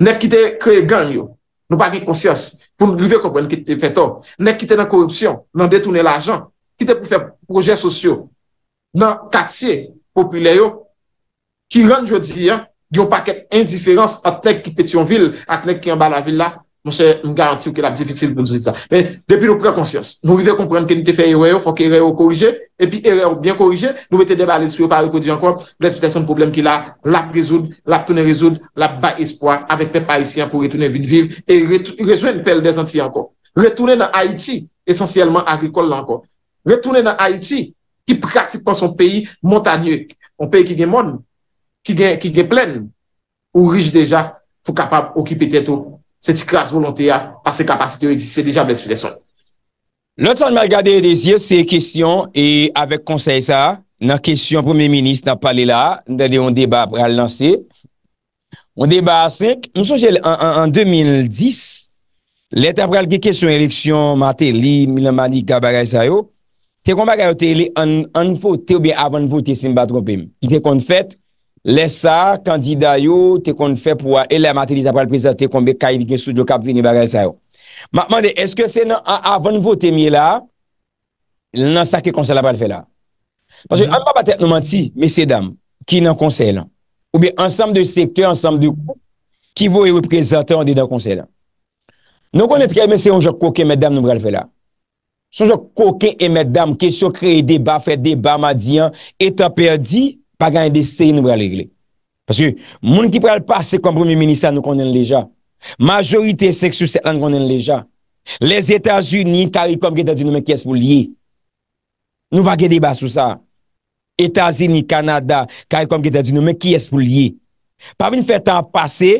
ne kite kre gen yo, nou pa gen konsyans, pou mwen rive kompwen ki te fè to, ne kite nan korupsyon, nan detounen l'ajan, kite pou fè proje sosyo, nan ki rande jodi, yon paket indiferans aknek ki petyon vil, aknek ki yon bala vil la, monsen m garanti w ke la bje fitil kon sou disa. Men, depi nou prekonsyans, nou vize komprende ke nite fey eweyo, fok eweyo korije, epi eweyo bien korije, nou vete deba alesuyo pari kodi ankon, l'espetasyon problem ki la, lak prezoud, lak toune rezoud, lak ba espoir, avek pe pa isyan pou retoune vin vil, e rejouen pel desanti ankon. Retoune nan Haiti, esensyelman agrikol lankon. ki gen plen ou rich deja pou kapap ou ki peteto seti kras volanteya pa se kapasite ou eksiste deja blesfite son. Lout san malkade yon desye se kesyon e avek konsey sa nan kesyon premier minist nan pale la, nan deyon deba pral lansi. On deba senk, msoujel an 2010 leta pral ge kesyon eleksyon mate li, mila mani kabaray sayo, te kon bagayote li an fo tebe avan vote simba tropem, ki te kon fet Lè sa, kandida yo, te kon fè pou wè, e lè matè li sa pral prezantè kon be kaj di gen soud lo kap vini bagay sa yo. Mèk mandè, eske se nan avan votè mi la, nan sa ke konsè la pral fè la. Pansè, mm-hmm. an pa batè nou manti, mesè dam, ki nan konsè la. Ou be, ansam de sektè, ansam de kou, ki vou e reprezantè, an de nan konsè la. Nou kon net kè, mesè yon jok koke mè dam nou pral fè la. Soun jok koke e mè dam, kesyo kreye deba, fè deba, madian, etan perdi, bagan yon desi se yon nou bralegle. Paske, moun ki pral pase kompromi menisa nou konen leja. Majorite seksu se lan konen leja. Lez Etasuni, karikom geta di nou men ki es pou liye. Nou bagan yon deba sou sa. Etasuni, Kanada, karikom geta di nou men ki es pou liye. Parvin fè tan pase,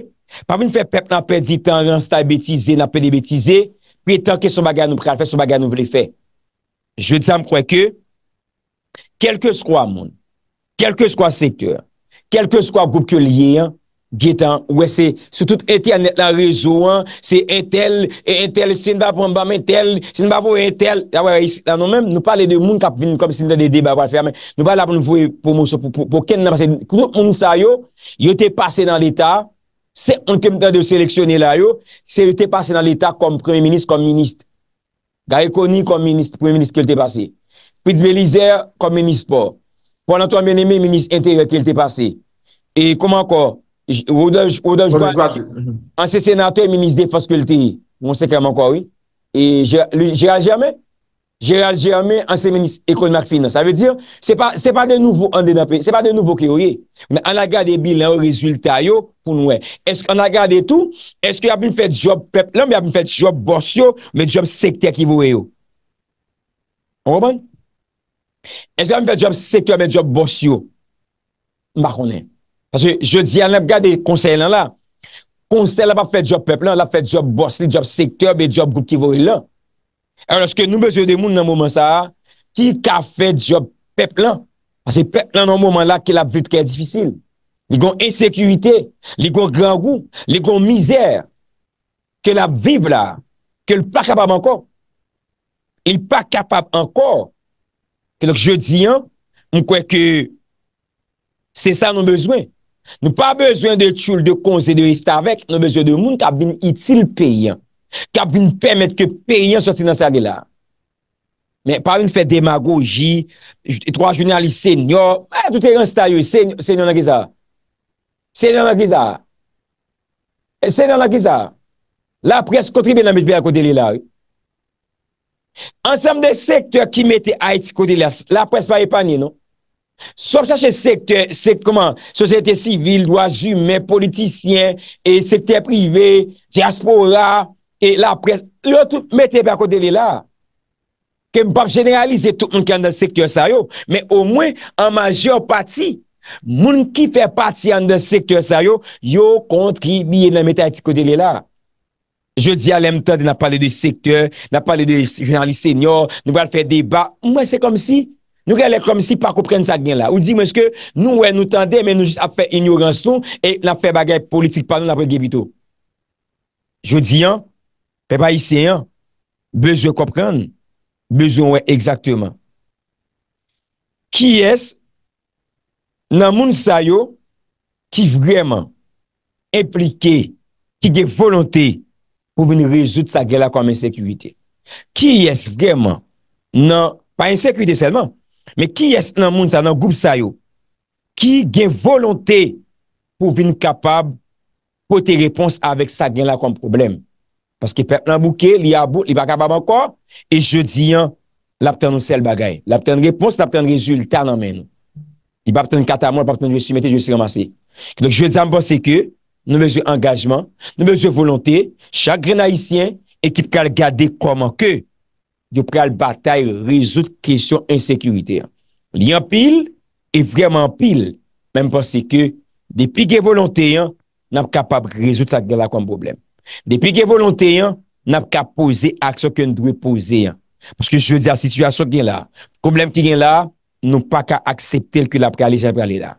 parvin fè pep nan pe di tan, nan stay betize, nan pe di betize, pi etan ke son bagan nou pral, fè son bagan nou vle fè. Je di sa mkwe ke, kelke skwa moun, kelke skwa sektur, kelke skwa goup kyo liyen, getan, wese, sotout eti anet la rezo, se etel, etel, senbapo mbame, etel, senbapo etel, la nou men, nou pale de moun kap vin, kom simite de deba wale fermen, nou pale la pou nou vwe pou mous, pou ken nan pase, koutou moun sa yo, yo te pase nan l'Etat, se moun kemta de seleksyonne la yo, se yo te pase nan l'Etat kom premi meniste, kom meniste, gaye koni kom meniste, premi meniste ke lte pase, piti belize, kom meniste pou, Paul-Antoine Bien-Aimé, ministre intérieur, kelte pasé. Et comment encore? Odeur, Odeur, Odeur. Anse sénateur, ministre défense kulterie. On sè kèm encore, oui. Et Gérald Germain. Gérald Germain, anse ministre économique finance. A ve dire, sè pa de nouvou andénapé. Sè pa de nouvou kè ouye. Mè an agade bilan ou rezultat yo pou nouè. Est-ce qu'an agade tout? Est-ce kè y ap mè fè job pep lèm? Mè y ap mè fè job borsio, mè job sekte akivou yo. On repagne? E jèm fè job sekeb e job bòsyo Mbakonè Pase jè di an ap gade konsey lan la Konsey la pa fè job peplan La fè job bòsy, job sekeb E job gout kivoy lan E an lòske nou bezye de moun nan mouman sa Ki ka fè job peplan Pase peplan nan mouman la Ki la vit kè yè difisil Li gòn esekyuitè, li gòn grangou Li gòn mizèr Ki la viv la Ki l pa kapab ankon Il pa kapab ankon Kè lòk jodi an, nou kwen kè se sa nou bezwen. Nou pa bezwen de tchoul, de konz, de ristavek, nou bezwen de moun kap vin itil pey an. Kap vin pèmèt ke pey an soti nan sa gè la. Mè, par vin fè demagoji, etroa jounalise, sènyo, mè, toutè yon staryo, sènyo nan gè za. Sènyo nan gè za. Sènyo nan gè za. La pres kontribe nan mèjbe akote li la. Sènyo nan gè za. Ansem de sektor ki mette a etiko dele la, la pres pa epanye nou. Sop chache sektor, sektor koman, sosyete sivil, doa zume, politisyen, sektor prive, diaspora, la pres, loutou mette a etiko dele la. Ke mpap generalize tout moun ki an de sektor sa yo, men o mwen an majeo pati, moun ki fe pati an de sektor sa yo, yo kontri biye nan mette a etiko dele la. Je di alèm tan de nan pale de sektor, nan pale de jenali sènyor, nou wè al fè debat, mwen se kom si, nou wè alè kom si pa koupren sa gen la. Ou di mwen se ke nou wè nou tan de, men nou jist ap fè ignoranson, et nan fè bagay politik panon ap fè gebitou. Je di an, pe pa yi se an, bezou koupren, bezou wè exaktèman. Ki es, nan moun sayo, ki vwèman, implike, ki ge volante, pou vini rezout sa gen la kom en sekurite. Ki y es vreman, nan, pa en sekurite selman, me ki y es nan moun sa nan goup sayo, ki gen volonte pou vini kapab pote repons avek sa gen la kom problem. Paske pep nan bouke, li a bou, li baka baban kwa, e je diyan, lapten nou sel bagay. Lapten repons, lapten rezultat nan men. Li bakten katamon, lapten jousi mette, jousi ramase. Je diyan bose ke, Nou mèjou engajman, nou mèjou volonté, chakre na isyen, ekip kal gade koman ke yo pral batay rezout kèsyon insekurite. Li an pil, e vreman pil, mèm pwese ke depi gen volonté yan, nan ap kapab rezout sakre la kon problem. Depi gen volonté yan, nan ap kap pose akso ke nou dwe pose yan. Pwese ke jwè di a sitwasyon gen la, problem ki gen la, nou pa ka akseptel ki la prale jen prale la.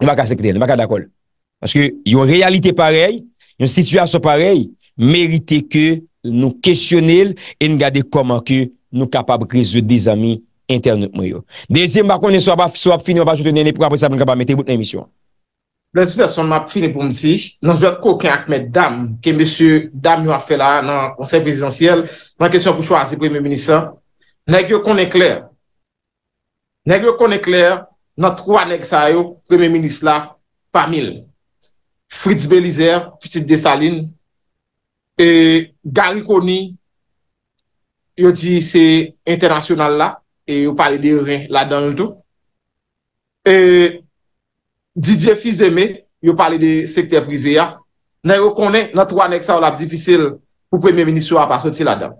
Nou pa ka sekrede, nou pa ka dakol. Aske yon realite parey, yon situasyon parey, merite ke nou kesyonel e nou gade koman ke nou kapab kreze di zami internet mwyo. Dey zi mba konen so ap fini wap ajoute nene pou apre sa mwen gaba mette bout nan emisyon. Plez fise son map fini pou msich, nan zi wap koken akme dam ke msye dam yon ap fe la nan konsey prezidentiyel, nan kesyon pou chwa azi premye minis la, nan ek yo konen kler, nan ek yo konen kler nan troan ek sa yo premye minis la pa mil. Fritz Belizer, Fritz Dessaline, e Garry Kony, yo di se internasyonal la, e yo pale de ren la dan loutou, e Didier Fizeme, yo pale de sekte privé ya, nan yo konen, nan tro anek sa ou la difisil pou premye minis yo ap asoti la dan.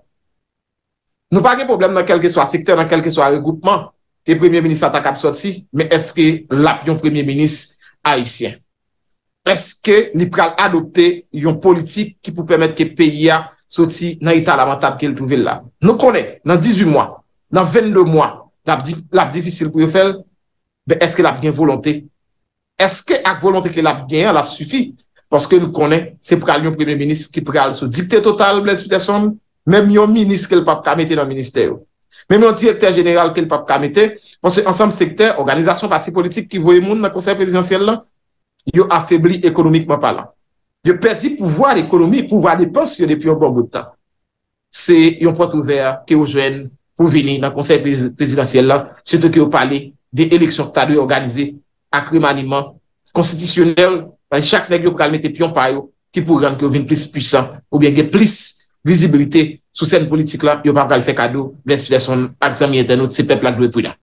Nou pa ke problem nan kelke swa sekte, nan kelke swa regroupman, te premye minis atak ap asoti, men eske lap yon premye minis haisyen. eske ni pral adopte yon politik ki pou pwemet ke peyi ya soti nan ita lamentab ke li trouvel la. Nou konen, nan 18 mwa, nan 22 mwa, l ap difisil pou yo fel, be eske l ap gen volante. Eske ak volante ke l ap gen, l ap sufi, paske nou konen, se pral yon premiye minis ki pral sou dikte total bles fiteson, menm yon minis ke l pap kamete nan ministero. Menm yon direktèr general ke l pap kamete, ansam sekter, organizasyon, pati politik ki vwe moun nan konsey presidansyèl lan, yo afebli ekonomikman palan. Yo perdi pouvoar ekonomik, pouvoar deponsyon epi yon bon goutan. Se yon pot ouver ki yo jwen pou vini nan konsey presidansiyel la, se te ki yo pali de eleksyon tadwe organizi akrimaniman konstitisyonel, chak nek yo kalmete epi yon payo, ki pougan ki yo vin plis pisan, ou gen gen plis vizibilite sou sen politik la, yo pa kal fèk adou blens pideson ak zami eten nou se peplak do e pwina.